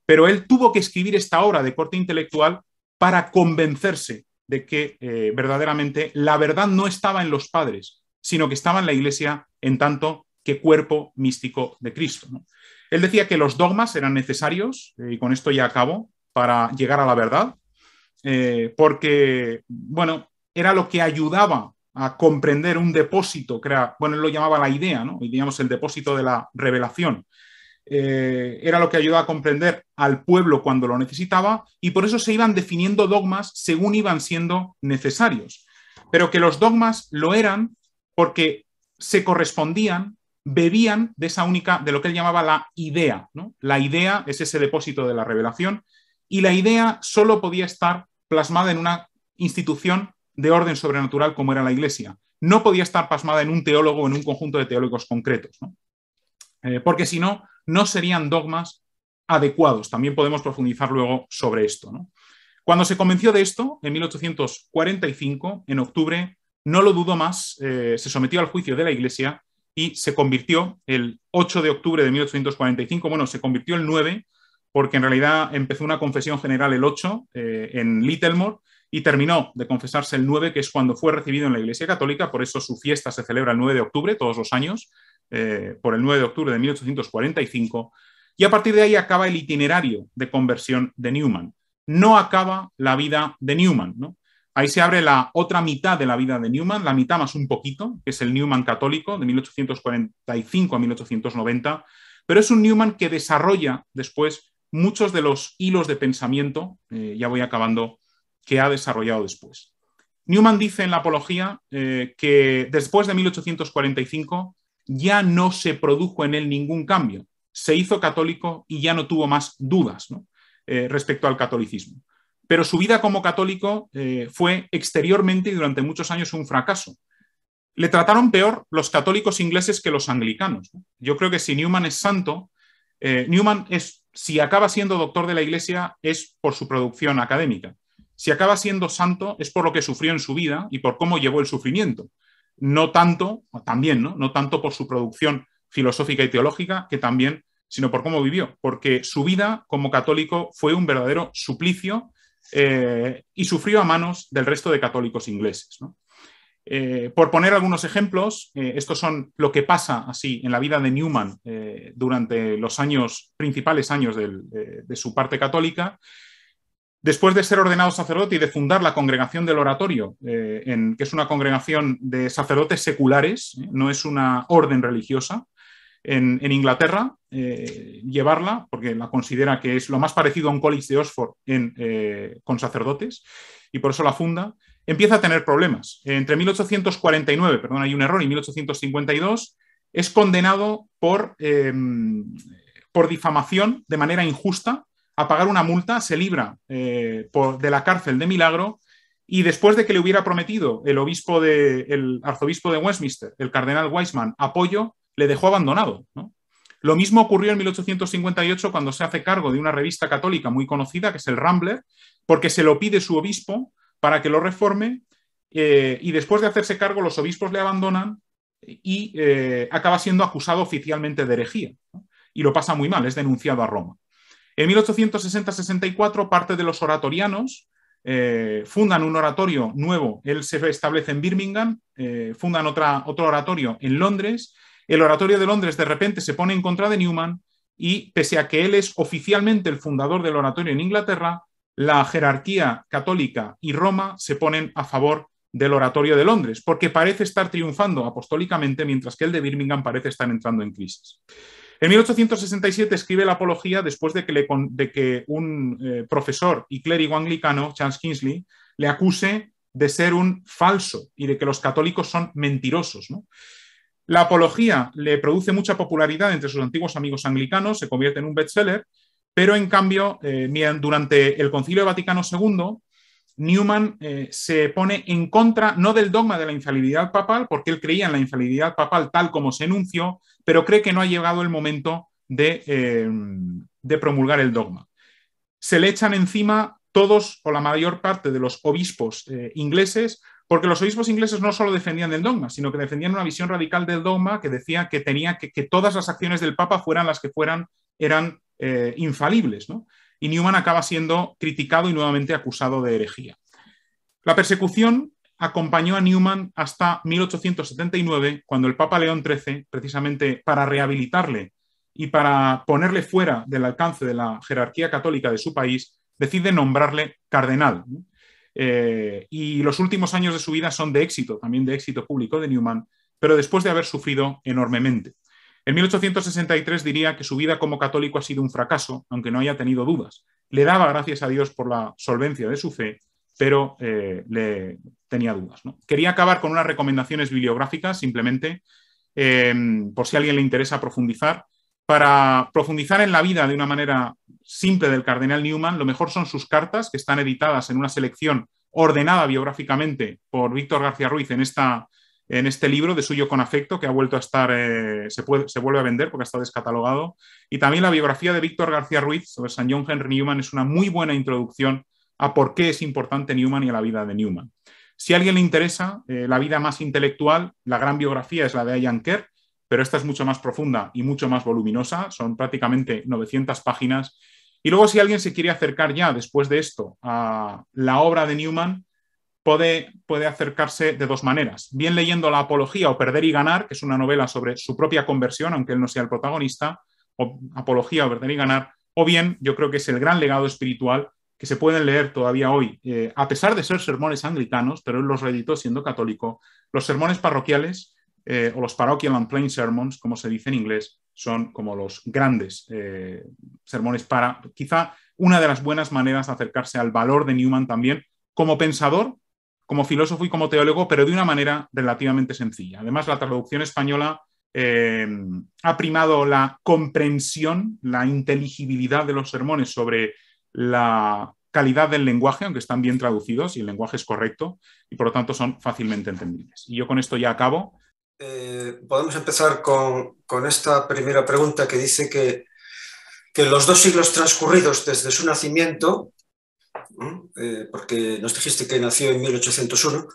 pero él tuvo que escribir esta obra de corte intelectual para convencerse de que eh, verdaderamente la verdad no estaba en los padres, sino que estaba en la Iglesia en tanto que cuerpo místico de Cristo. Él decía que los dogmas eran necesarios, eh, y con esto ya acabo, para llegar a la verdad, eh, porque, bueno, era lo que ayudaba a comprender un depósito, bueno, él lo llamaba la idea, Y digamos el depósito de la revelación. Eh, era lo que ayudaba a comprender al pueblo cuando lo necesitaba y por eso se iban definiendo dogmas según iban siendo necesarios. Pero que los dogmas lo eran porque se correspondían bebían de esa única, de lo que él llamaba la idea. La idea es ese depósito de la revelación y la idea solo podía estar plasmada en una institución de orden sobrenatural como era la Iglesia. No podía estar plasmada en un teólogo o en un conjunto de teólogos concretos, eh, porque si no, no serían dogmas adecuados. También podemos profundizar luego sobre esto. Cuando se convenció de esto, en 1845, en octubre, no lo dudó más, eh, se sometió al juicio de la Iglesia y se convirtió el 8 de octubre de 1845, bueno, se convirtió el 9 porque en realidad empezó una confesión general el 8 eh, en Littlemore y terminó de confesarse el 9, que es cuando fue recibido en la Iglesia Católica, por eso su fiesta se celebra el 9 de octubre todos los años, eh, por el 9 de octubre de 1845, y a partir de ahí acaba el itinerario de conversión de Newman. No acaba la vida de Newman, ¿no? Ahí se abre la otra mitad de la vida de Newman, la mitad más un poquito, que es el Newman católico de 1845 a 1890, pero es un Newman que desarrolla después muchos de los hilos de pensamiento, eh, ya voy acabando, que ha desarrollado después. Newman dice en la apología eh, que después de 1845 ya no se produjo en él ningún cambio, se hizo católico y ya no tuvo más dudas eh, respecto al catolicismo. Pero su vida como católico eh, fue exteriormente y durante muchos años un fracaso. Le trataron peor los católicos ingleses que los anglicanos. Yo creo que si Newman es santo, eh, Newman es, si acaba siendo doctor de la Iglesia, es por su producción académica. Si acaba siendo santo, es por lo que sufrió en su vida y por cómo llevó el sufrimiento. No tanto, también, ¿no? No tanto por su producción filosófica y teológica, que también, sino por cómo vivió, porque su vida como católico fue un verdadero suplicio eh, y sufrió a manos del resto de católicos ingleses. Eh, por poner algunos ejemplos, eh, estos son lo que pasa así en la vida de Newman durante los años, principales años de, su parte católica. Después de ser ordenado sacerdote y de fundar la Congregación del Oratorio, en, que es una congregación de sacerdotes seculares, no es una orden religiosa, en, Inglaterra, eh, llevarla, porque la considera que es lo más parecido a un college de Oxford eh, con sacerdotes, y por eso la funda, empieza a tener problemas. Entre 1849, perdón, hay un error, y 1852, es condenado por, em, por difamación de manera injusta a pagar una multa, se libra eh, de la cárcel de milagro y después de que le hubiera prometido el obispo de, el arzobispo de Westminster, el cardenal Wiseman, apoyo, le dejó abandonado. Lo mismo ocurrió en 1858 cuando se hace cargo de una revista católica muy conocida, que es el Rambler, porque se lo pide su obispo para que lo reforme eh, y después de hacerse cargo los obispos le abandonan y eh, acaba siendo acusado oficialmente de herejía y lo pasa muy mal, es denunciado a Roma. En 1860-64 parte de los oratorianos eh, fundan un oratorio nuevo, él se establece en Birmingham, fundan otra, otro oratorio en Londres el Oratorio de Londres de repente se pone en contra de Newman y pese a que él es oficialmente el fundador del oratorio en Inglaterra, la jerarquía católica y Roma se ponen a favor del oratorio de Londres, porque parece estar triunfando apostólicamente mientras que el de Birmingham parece estar entrando en crisis. En 1867 escribe la apología después de que, un eh, profesor y clérigo anglicano, Charles Kingsley, le acuse de ser un falso y de que los católicos son mentirosos. ¿no? La apología le produce mucha popularidad entre sus antiguos amigos anglicanos, se convierte en un bestseller, pero en cambio, eh, durante el Concilio Vaticano II, Newman eh, se pone en contra no del dogma de la infalibilidad papal, porque él creía en la infalibilidad papal tal como se enunció, pero cree que no ha llegado el momento eh, de, promulgar el dogma. Se le echan encima todos o la mayor parte de los obispos ingleses porque los obispos ingleses no solo defendían el dogma, sino que defendían una visión radical del dogma que decía que tenía que, todas las acciones del Papa fueran las que fueran, eran eh, infalibles. Y Newman acaba siendo criticado y nuevamente acusado de herejía. La persecución acompañó a Newman hasta 1879, cuando el Papa León XIII, precisamente para rehabilitarle y para ponerle fuera del alcance de la jerarquía católica de su país, decide nombrarle cardenal. Eh, y los últimos años de su vida son de éxito, también de éxito público de Newman, pero después de haber sufrido enormemente. En 1863 diría que su vida como católico ha sido un fracaso, aunque no haya tenido dudas. Le daba gracias a Dios por la solvencia de su fe, pero eh, le tenía dudas. Quería acabar con unas recomendaciones bibliográficas, simplemente, eh, por si a alguien le interesa profundizar. Para profundizar en la vida de una manera simple del cardenal Newman, lo mejor son sus cartas, que están editadas en una selección ordenada biográficamente por Víctor García Ruiz en, esta, en este libro de suyo con afecto, que ha vuelto a estar, eh, se, se, vuelve a vender porque está descatalogado. Y también la biografía de Víctor García Ruiz sobre San John Henry Newman es una muy buena introducción a por qué es importante Newman y a la vida de Newman. Si a alguien le interesa eh, la vida más intelectual, la gran biografía es la de Ayan Kerr, pero esta es mucho más profunda y mucho más voluminosa, son prácticamente 900 páginas. Y luego si alguien se quiere acercar ya después de esto a la obra de Newman, puede, puede acercarse de dos maneras, bien leyendo la apología o Perder y Ganar, que es una novela sobre su propia conversión, aunque él no sea el protagonista, o apología o Perder y Ganar, o bien yo creo que es el gran legado espiritual que se pueden leer todavía hoy, eh, a pesar de ser sermones anglicanos, pero él los reeditó siendo católico, los sermones parroquiales eh, o los parochial and plain sermons, como se dice en inglés, son como los grandes eh, sermones para quizá una de las buenas maneras de acercarse al valor de Newman también como pensador, como filósofo y como teólogo, pero de una manera relativamente sencilla. Además, la traducción española eh, ha primado la comprensión, la inteligibilidad de los sermones sobre la calidad del lenguaje, aunque están bien traducidos y el lenguaje es correcto, y por lo tanto son fácilmente entendibles. Y yo con esto ya acabo. Eh, podemos empezar con, esta primera pregunta que dice que, los dos siglos transcurridos desde su nacimiento, eh, porque nos dijiste que nació en 1801,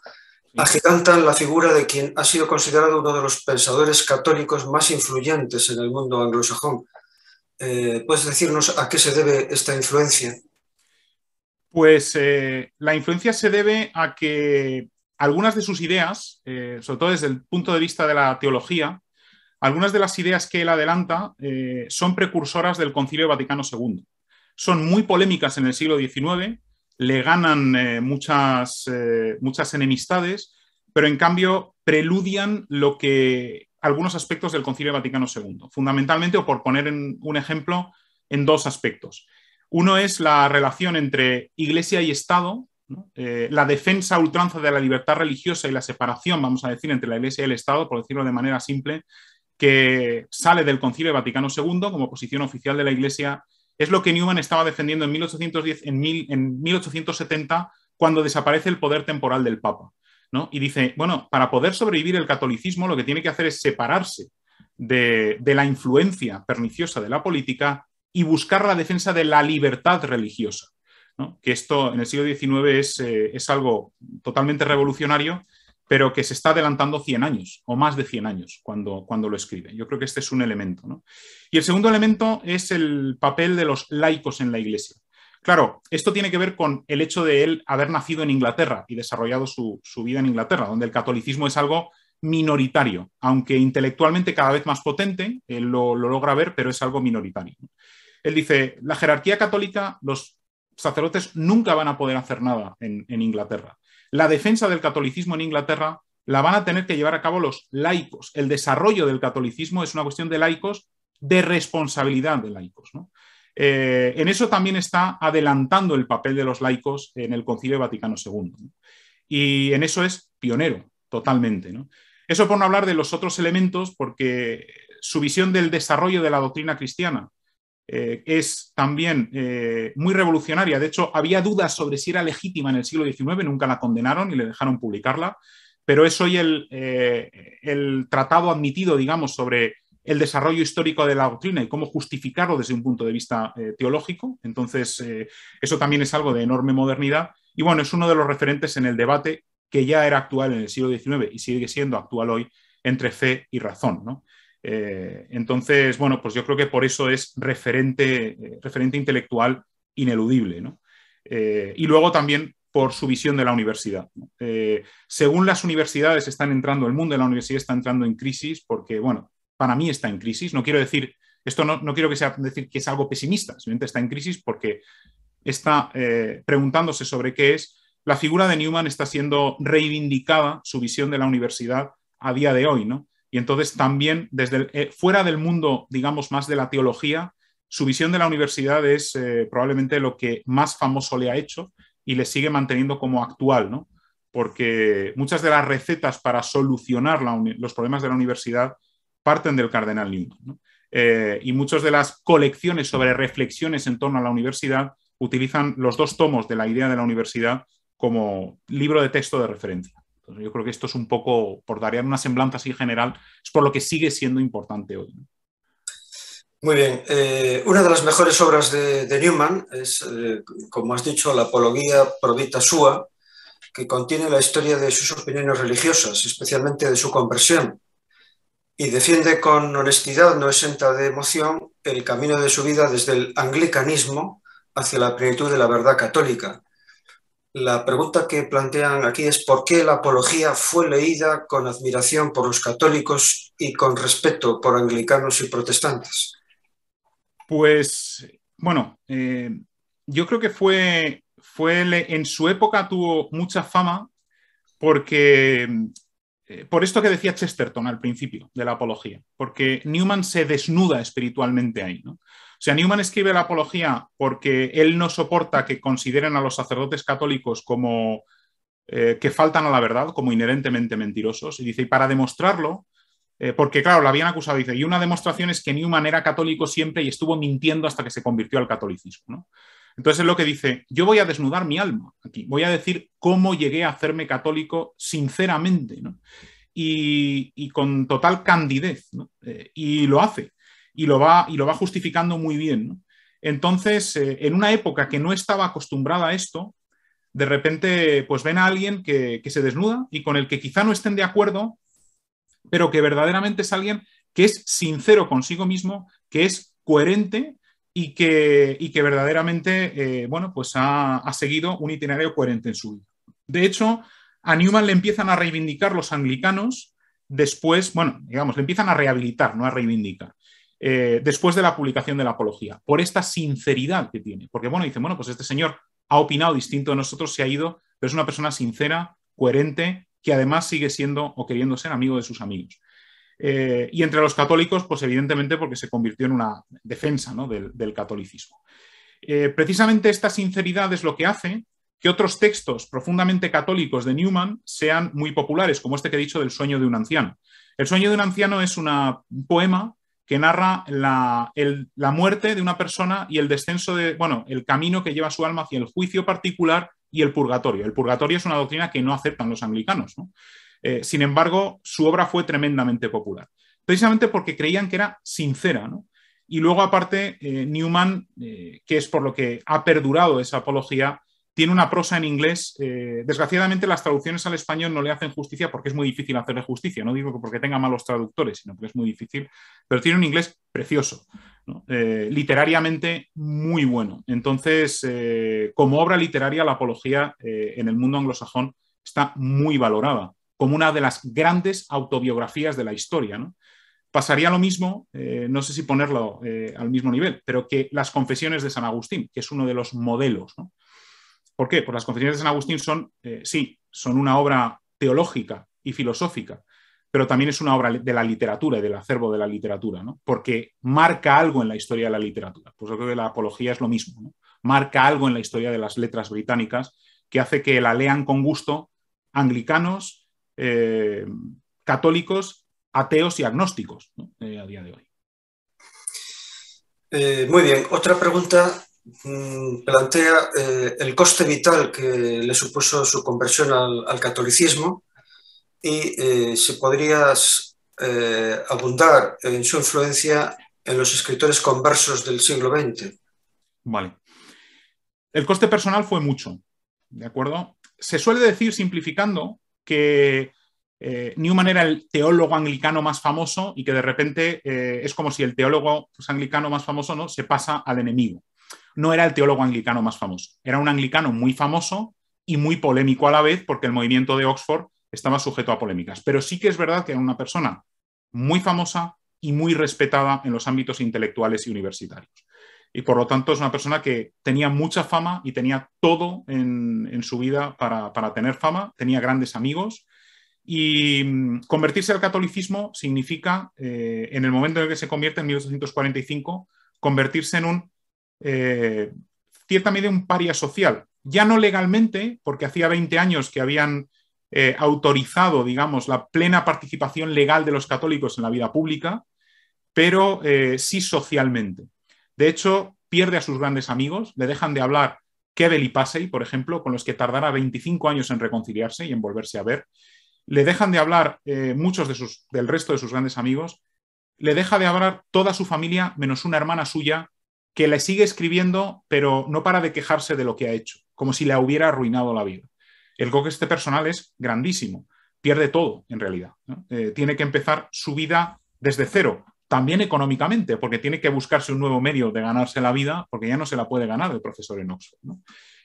agigantan la figura de quien ha sido considerado uno de los pensadores católicos más influyentes en el mundo anglosajón. Eh, ¿Puedes decirnos a qué se debe esta influencia? Pues la influencia se debe a que algunas de sus ideas, eh, sobre todo desde el punto de vista de la teología, algunas de las ideas que él adelanta eh, son precursoras del Concilio Vaticano II. Son muy polémicas en el siglo XIX, le ganan eh, muchas, enemistades, pero en cambio preludian lo que algunos aspectos del Concilio Vaticano II, fundamentalmente, o por poner un ejemplo, en dos aspectos. Uno es la relación entre Iglesia y Estado, eh, la defensa ultranza de la libertad religiosa y la separación, vamos a decir, entre la Iglesia y el Estado, por decirlo de manera simple, que sale del Concilio Vaticano II como posición oficial de la Iglesia, es lo que Newman estaba defendiendo en, 1870, cuando desaparece el poder temporal del Papa. Y dice, bueno, para poder sobrevivir el catolicismo lo que tiene que hacer es separarse de la influencia perniciosa de la política y buscar la defensa de la libertad religiosa que esto en el siglo XIX eh, es, algo totalmente revolucionario, pero que se está adelantando 100 años o más de 100 años cuando, cuando lo escribe. Yo creo que este es un elemento. Y el segundo elemento es el papel de los laicos en la Iglesia. Claro, esto tiene que ver con el hecho de él haber nacido en Inglaterra y desarrollado su, vida en Inglaterra, donde el catolicismo es algo minoritario, aunque intelectualmente cada vez más potente, él lo, lo, logra ver, pero es algo minoritario. Él dice, la jerarquía católica, los sacerdotes nunca van a poder hacer nada en, Inglaterra. La defensa del catolicismo en Inglaterra la van a tener que llevar a cabo los laicos. El desarrollo del catolicismo es una cuestión de laicos, de responsabilidad de laicos. Eh, en eso también está adelantando el papel de los laicos en el Concilio Vaticano II. Y en eso es pionero, totalmente. Eso por no hablar de los otros elementos, porque su visión del desarrollo de la doctrina cristiana eh, es también eh, muy revolucionaria. De hecho, había dudas sobre si era legítima en el siglo XIX, nunca la condenaron y le dejaron publicarla, pero es hoy el, eh, el tratado admitido, digamos, sobre el desarrollo histórico de la doctrina y cómo justificarlo desde un punto de vista teológico. Entonces, eso también es algo de enorme modernidad. Y bueno, es uno de los referentes en el debate que ya era actual en el siglo XIX y sigue siendo actual hoy entre fe y razón. ¿no? Eh, entonces, bueno, pues yo creo que por eso es referente, eh, referente intelectual ineludible. ¿no? Eh, y luego también por su visión de la universidad. según las universidades están entrando, el mundo de la universidad está entrando en crisis porque, bueno, para mí está en crisis. No quiero decir, esto no, no quiero que sea decir que es algo pesimista, simplemente está en crisis porque está preguntándose sobre qué es. La figura de Newman está siendo reivindicada, su visión de la universidad a día de hoy, ¿no? Y entonces también desde eh, fuera del mundo, digamos, más de la teología, su visión de la universidad es eh, probablemente lo que más famoso le ha hecho y le sigue manteniendo como actual, ¿no? Porque muchas de las recetas para solucionar los problemas de la universidad parten del cardenal Newton eh, y muchas de las colecciones sobre reflexiones en torno a la universidad utilizan los dos tomos de la idea de la universidad como libro de texto de referencia yo creo que esto es un poco, por dar una semblanza así general, es por lo que sigue siendo importante hoy. Muy bien. Eh, una de las mejores obras de, Newman es, eh, como has dicho, la apología Vita Sua, que contiene la historia de sus opiniones religiosas, especialmente de su conversión, y defiende con honestidad no exenta de emoción el camino de su vida desde el anglicanismo hacia la plenitud de la verdad católica, la pregunta que plantean aquí es por qué la apología fue leída con admiración por los católicos y con respeto por anglicanos y protestantes. Pues, bueno, eh, yo creo que fue, fue en su época tuvo mucha fama porque eh, por esto que decía Chesterton al principio de la apología, porque Newman se desnuda espiritualmente ahí, ¿no? sea, Newman escribe la apología porque él no soporta que consideren a los sacerdotes católicos como eh, que faltan a la verdad, como inherentemente mentirosos. Y dice, y para demostrarlo, eh, porque claro, lo habían acusado, dice, y una demostración es que Newman era católico siempre y estuvo mintiendo hasta que se convirtió al catolicismo. Entonces es lo que dice, yo voy a desnudar mi alma aquí, voy a decir cómo llegué a hacerme católico sinceramente y, con total candidez, eh, y lo hace y lo va, y lo va justificando muy bien. Entonces, eh, en una época que no estaba acostumbrada a esto, de repente pues ven a alguien que, se desnuda y con el que quizá no estén de acuerdo, pero que verdaderamente es alguien que es sincero consigo mismo, que es coherente y que, que verdaderamente eh, bueno, pues ha, ha, seguido un itinerario coherente en su vida. De hecho, a Newman le empiezan a reivindicar los anglicanos después, bueno, digamos, le empiezan a rehabilitar, no a reivindicar. Eh, después de la publicación de la apología, por esta sinceridad que tiene. Porque, bueno, dice, bueno, pues este señor ha opinado distinto de nosotros, se ha ido, pero es una persona sincera, coherente, que además sigue siendo o queriendo ser amigo de sus amigos. Eh, y entre los católicos, pues evidentemente porque se convirtió en una defensa del, catolicismo. Eh, precisamente esta sinceridad es lo que hace que otros textos profundamente católicos de Newman sean muy populares, como este que he dicho del sueño de un anciano. El sueño de un anciano es una, un poema que narra la, muerte de una persona y el descenso de, bueno, el camino que lleva su alma hacia el juicio particular y el purgatorio. El purgatorio es una doctrina que no aceptan los anglicanos. Eh, sin embargo, su obra fue tremendamente popular, precisamente porque creían que era sincera. Y luego, aparte, eh, Newman, eh, que es por lo que ha perdurado esa apología, tiene una prosa en inglés. Eh, desgraciadamente, las traducciones al español no le hacen justicia porque es muy difícil hacerle justicia. No digo que porque tenga malos traductores, sino porque es muy difícil. Pero tiene un inglés precioso, eh, literariamente muy bueno. Entonces, eh, como obra literaria, la apología en el mundo anglosajón está muy valorada, como una de las grandes autobiografías de la historia. Pasaría lo mismo, no sé si ponerlo al mismo nivel, pero que las confesiones de San Agustín, que es uno de los modelos. ¿no? ¿Por qué? Pues las confesiones de San Agustín son, eh, sí, son una obra teológica y filosófica, pero también es una obra de la literatura y del acervo de la literatura, ¿no? porque marca algo en la historia de la literatura. Pues yo creo que la apología es lo mismo, ¿no? marca algo en la historia de las letras británicas que hace que la lean con gusto anglicanos, eh, católicos, ateos y agnósticos eh, a día de hoy. muy bien, otra pregunta Mm, plantea eh, el coste vital que le supuso su conversión al, catolicismo y eh, si podrías eh, abundar en su influencia en los escritores conversos del siglo XX. Vale. El coste personal fue mucho, ¿de acuerdo? Se suele decir, simplificando, que Newman era el teólogo anglicano más famoso y que de repente es como si el teólogo pues, anglicano más famoso ¿no? se pasa al enemigo no era el teólogo anglicano más famoso. Era un anglicano muy famoso y muy polémico a la vez, porque el movimiento de Oxford estaba sujeto a polémicas. Pero sí que es verdad que era una persona muy famosa y muy respetada en los ámbitos intelectuales y universitarios. Y por lo tanto es una persona que tenía mucha fama y tenía todo en, su vida para, tener fama, tenía grandes amigos y mm, convertirse al catolicismo significa, eh, en el momento en el que se convierte en 1845, convertirse en un eh, ciertamente un paria social, ya no legalmente, porque hacía 20 años que habían eh, autorizado, digamos, la plena participación legal de los católicos en la vida pública, pero eh, sí socialmente. De hecho, pierde a sus grandes amigos, le dejan de hablar Kebel y Pasey por ejemplo, con los que tardará 25 años en reconciliarse y en volverse a ver. Le dejan de hablar muchos de sus, del resto de sus grandes amigos. Le deja de hablar toda su familia, menos una hermana suya, que le sigue escribiendo, pero no para de quejarse de lo que ha hecho, como si le hubiera arruinado la vida. El coste personal es grandísimo, pierde todo en realidad. Eh, tiene que empezar su vida desde cero, también económicamente, porque tiene que buscarse un nuevo medio de ganarse la vida, porque ya no se la puede ganar el profesor en Oxford.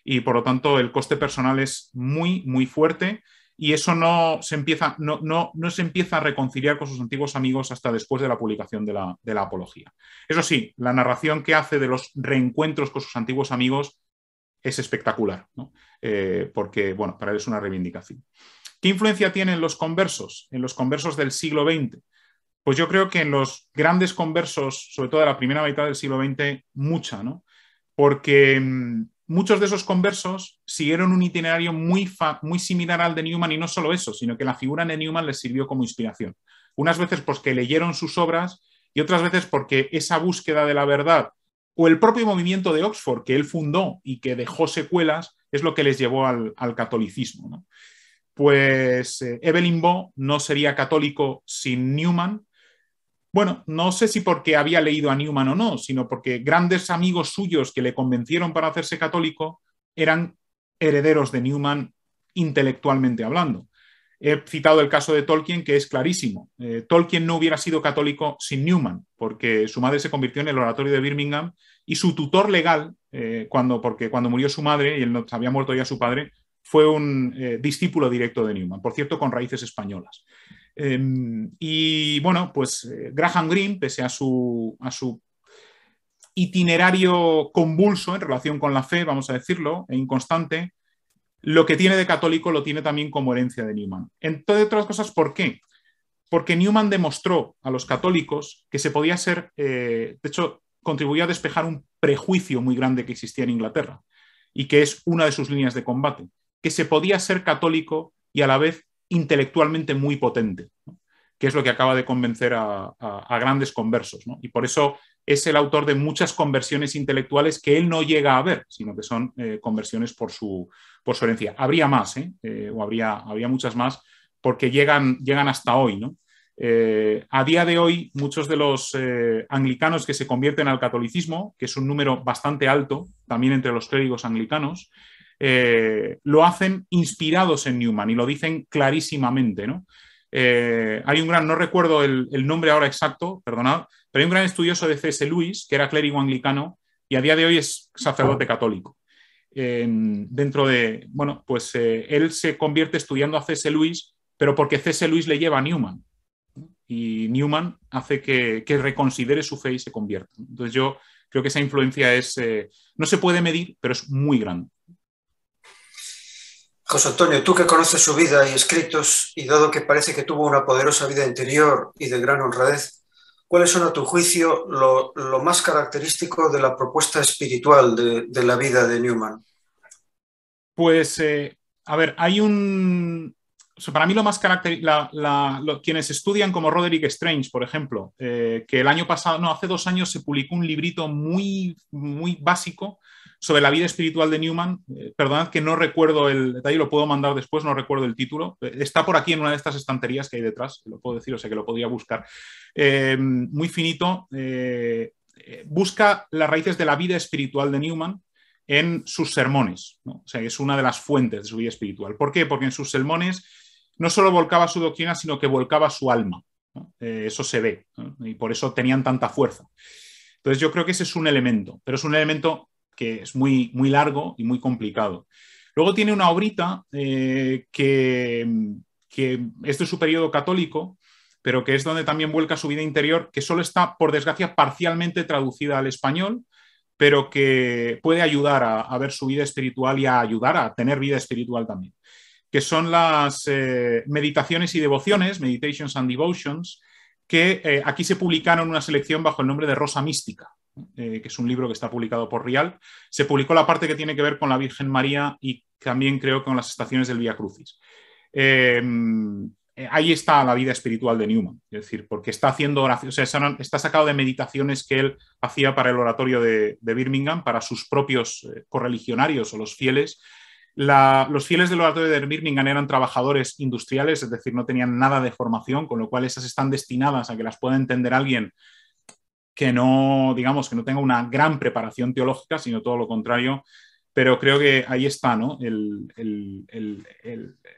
Y por lo tanto, el coste personal es muy, muy fuerte y eso no se empieza, no, no, no, se empieza a reconciliar con sus antiguos amigos hasta después de la publicación de la, apología. Eso sí, la narración que hace de los reencuentros con sus antiguos amigos es espectacular, eh, porque bueno, para él es una reivindicación. ¿Qué influencia tienen los conversos en los conversos del siglo XX? Pues yo creo que en los grandes conversos, sobre todo de la primera mitad del siglo XX, mucha, ¿no? Porque mm, muchos de esos conversos siguieron un itinerario muy, similar al de Newman y no solo eso, sino que la figura de Newman les sirvió como inspiración. Unas veces porque leyeron sus obras y otras veces porque esa búsqueda de la verdad o el propio movimiento de Oxford que él fundó y que dejó secuelas es lo que les llevó al, catolicismo. Pues eh, Evelyn Bo no sería católico sin Newman bueno, no sé si porque había leído a Newman o no, sino porque grandes amigos suyos que le convencieron para hacerse católico eran herederos de Newman intelectualmente hablando. He citado el caso de Tolkien, que es clarísimo. Eh, Tolkien no hubiera sido católico sin Newman, porque su madre se convirtió en el oratorio de Birmingham y su tutor legal, eh, cuando, porque cuando murió su madre y él no, había muerto ya su padre, fue un eh, discípulo directo de Newman, por cierto, con raíces españolas. Em, y bueno, pues eh, Graham Greene, pese a su, itinerario convulso en relación con la fe, vamos a decirlo, e inconstante, lo que tiene de católico lo tiene también como herencia de Newman. Entonces, otras cosas, ¿por qué? Porque Newman demostró a los católicos que se podía ser, eh, de hecho, contribuyó a despejar un prejuicio muy grande que existía en Inglaterra y que es una de sus líneas de combate, que se podía ser católico y a la vez intelectualmente muy potente, que es lo que acaba de convencer a, grandes conversos. Y por eso es el autor de muchas conversiones intelectuales que él no llega a ver, sino que son eh, conversiones por su, por su, herencia. Habría más, ¿eh? Eh, o habría, muchas más, porque llegan, llegan hasta hoy. a día de hoy, muchos de los anglicanos que se convierten al catolicismo, que es un número bastante alto, también entre los clérigos anglicanos, eh, lo hacen inspirados en Newman y lo dicen clarísimamente, ¿no? Eh, hay un gran, no recuerdo el, nombre ahora exacto, perdonad, pero hay un gran estudioso de C.S. Lewis, que era clérigo anglicano y a día de hoy es sacerdote católico. Em, dentro de, bueno, pues eh, él se convierte estudiando a C.S. Lewis, pero porque C.S. Lewis le lleva a Newman. Y Newman hace que, que, reconsidere su fe y se convierta. Entonces yo creo que esa influencia es, no se puede medir, pero es muy grande. José Antonio, tú que conoces su vida y escritos, y dado que parece que tuvo una poderosa vida interior y de gran honradez, ¿cuáles son a tu juicio lo, más característico de la propuesta espiritual de, la vida de Newman? Pues, eh, a ver, hay un... para mí lo más característico, quienes estudian como Roderick Strange, por ejemplo, eh, que el año pasado, no, hace dos años se publicó un librito muy, muy básico sobre la vida espiritual de Newman. Eh, perdonad que no recuerdo el detalle, lo puedo mandar después, no recuerdo el título. Eh, está por aquí en una de estas estanterías que hay detrás, lo puedo decir, o sea que lo podría buscar. Eh, muy finito, busca las raíces de la vida espiritual de Newman en sus sermones, o sea, es una de las fuentes de su vida espiritual. ¿Por qué? Porque en sus sermones no solo volcaba su doctrina, sino que volcaba su alma. eso se ve y por eso tenían tanta fuerza. Entonces yo creo que ese es un elemento, pero es un elemento que es muy, muy largo y muy complicado. Luego tiene una obrita eh, que, que este es su periodo católico, pero que es donde también vuelca su vida interior, que solo está, por desgracia, parcialmente traducida al español, pero que puede ayudar a, ver su vida espiritual y a ayudar a tener vida espiritual también, que son las eh, meditaciones y devociones, Meditations and Devotions, que eh, aquí se publicaron una selección bajo el nombre de Rosa Mística. Eh, que es un libro que está publicado por Rial, se publicó la parte que tiene que ver con la Virgen María y también creo con las estaciones del Vía Crucis. Eh, ahí está la vida espiritual de Newman, es decir, porque está haciendo oración, está sacado de meditaciones que él hacía para el oratorio de, Birmingham, para sus propios eh, correligionarios o los fieles. los fieles del oratorio de Birmingham eran trabajadores industriales, es decir, no tenían nada de formación, con lo cual esas están destinadas a que las pueda entender alguien que no, digamos, que no tenga una gran preparación teológica, sino todo lo contrario, pero creo que ahí está el,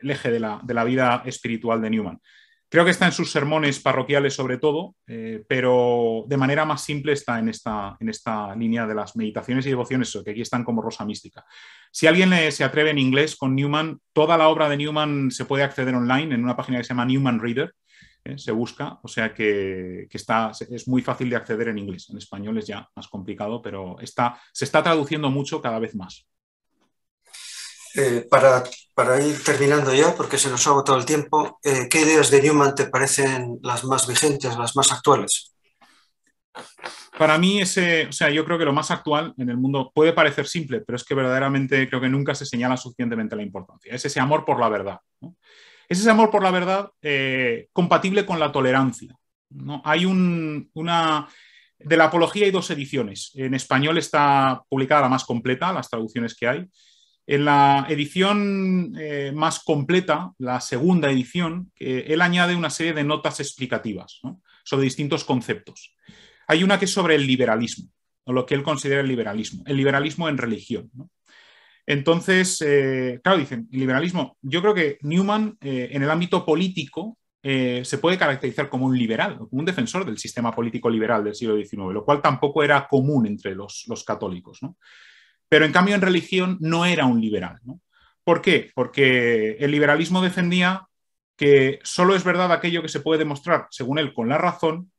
eje de la, vida espiritual de Newman. Creo que está en sus sermones parroquiales sobre todo, eh, pero de manera más simple está en esta, en esta línea de las meditaciones y devociones, que aquí están como rosa mística. Si alguien se atreve en inglés con Newman, toda la obra de Newman se puede acceder online en una página que se llama Newman Reader, ¿eh? se busca, o sea que, está, es muy fácil de acceder en inglés. En español es ya más complicado, pero está, se está traduciendo mucho cada vez más. Eh, para, para, ir terminando ya, porque se nos todo el tiempo, eh, ¿qué ideas de Newman te parecen las más vigentes, las más actuales? Para mí, ese, o sea, yo creo que lo más actual en el mundo puede parecer simple, pero es que verdaderamente creo que nunca se señala suficientemente la importancia. Es ese amor por la verdad. Es ese amor por la verdad eh, compatible con la tolerancia. ¿no? Hay una... De la apología hay dos ediciones. En español está publicada la más completa, las traducciones que hay. En la edición eh, más completa, la segunda edición, él añade una serie de notas explicativas sobre distintos conceptos. Hay una que es sobre el liberalismo, o lo que él considera el liberalismo, el liberalismo en religión. ¿no? Entonces, eh, claro, dicen, liberalismo. Yo creo que Newman, eh, en el ámbito político, eh, se puede caracterizar como un liberal, como un defensor del sistema político liberal del siglo XIX, lo cual tampoco era común entre los, católicos. Pero en cambio, en religión no era un liberal. ¿Por qué? Porque el liberalismo defendía que solo es verdad aquello que se puede demostrar, según él, con la razón,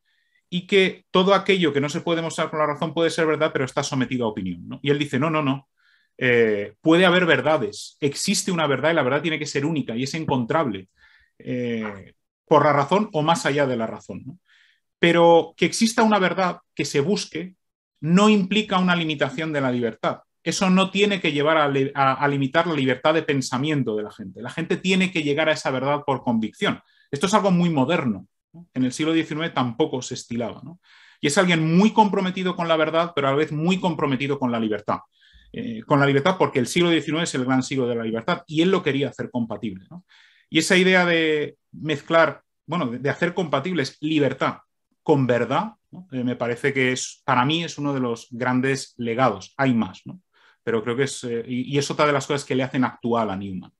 y que todo aquello que no se puede demostrar con la razón puede ser verdad, pero está sometido a opinión. Y él dice, no, no, no, eh, puede haber verdades, existe una verdad y la verdad tiene que ser única y es encontrable eh, por la razón o más allá de la razón. Pero que exista una verdad que se busque no implica una limitación de la libertad. Eso no tiene que llevar a, limitar la libertad de pensamiento de la gente. La gente tiene que llegar a esa verdad por convicción. Esto es algo muy moderno. En el siglo XIX tampoco se estilaba. Y es alguien muy comprometido con la verdad, pero a la vez muy comprometido con la libertad. Eh, con la libertad, porque el siglo XIX es el gran siglo de la libertad y él lo quería hacer compatible. Y esa idea de mezclar, bueno, de, hacer compatibles libertad con verdad, eh, me parece que es, para mí es uno de los grandes legados. Hay más, ¿no? pero creo que es, eh, y, es otra de las cosas que le hacen actual a Newman.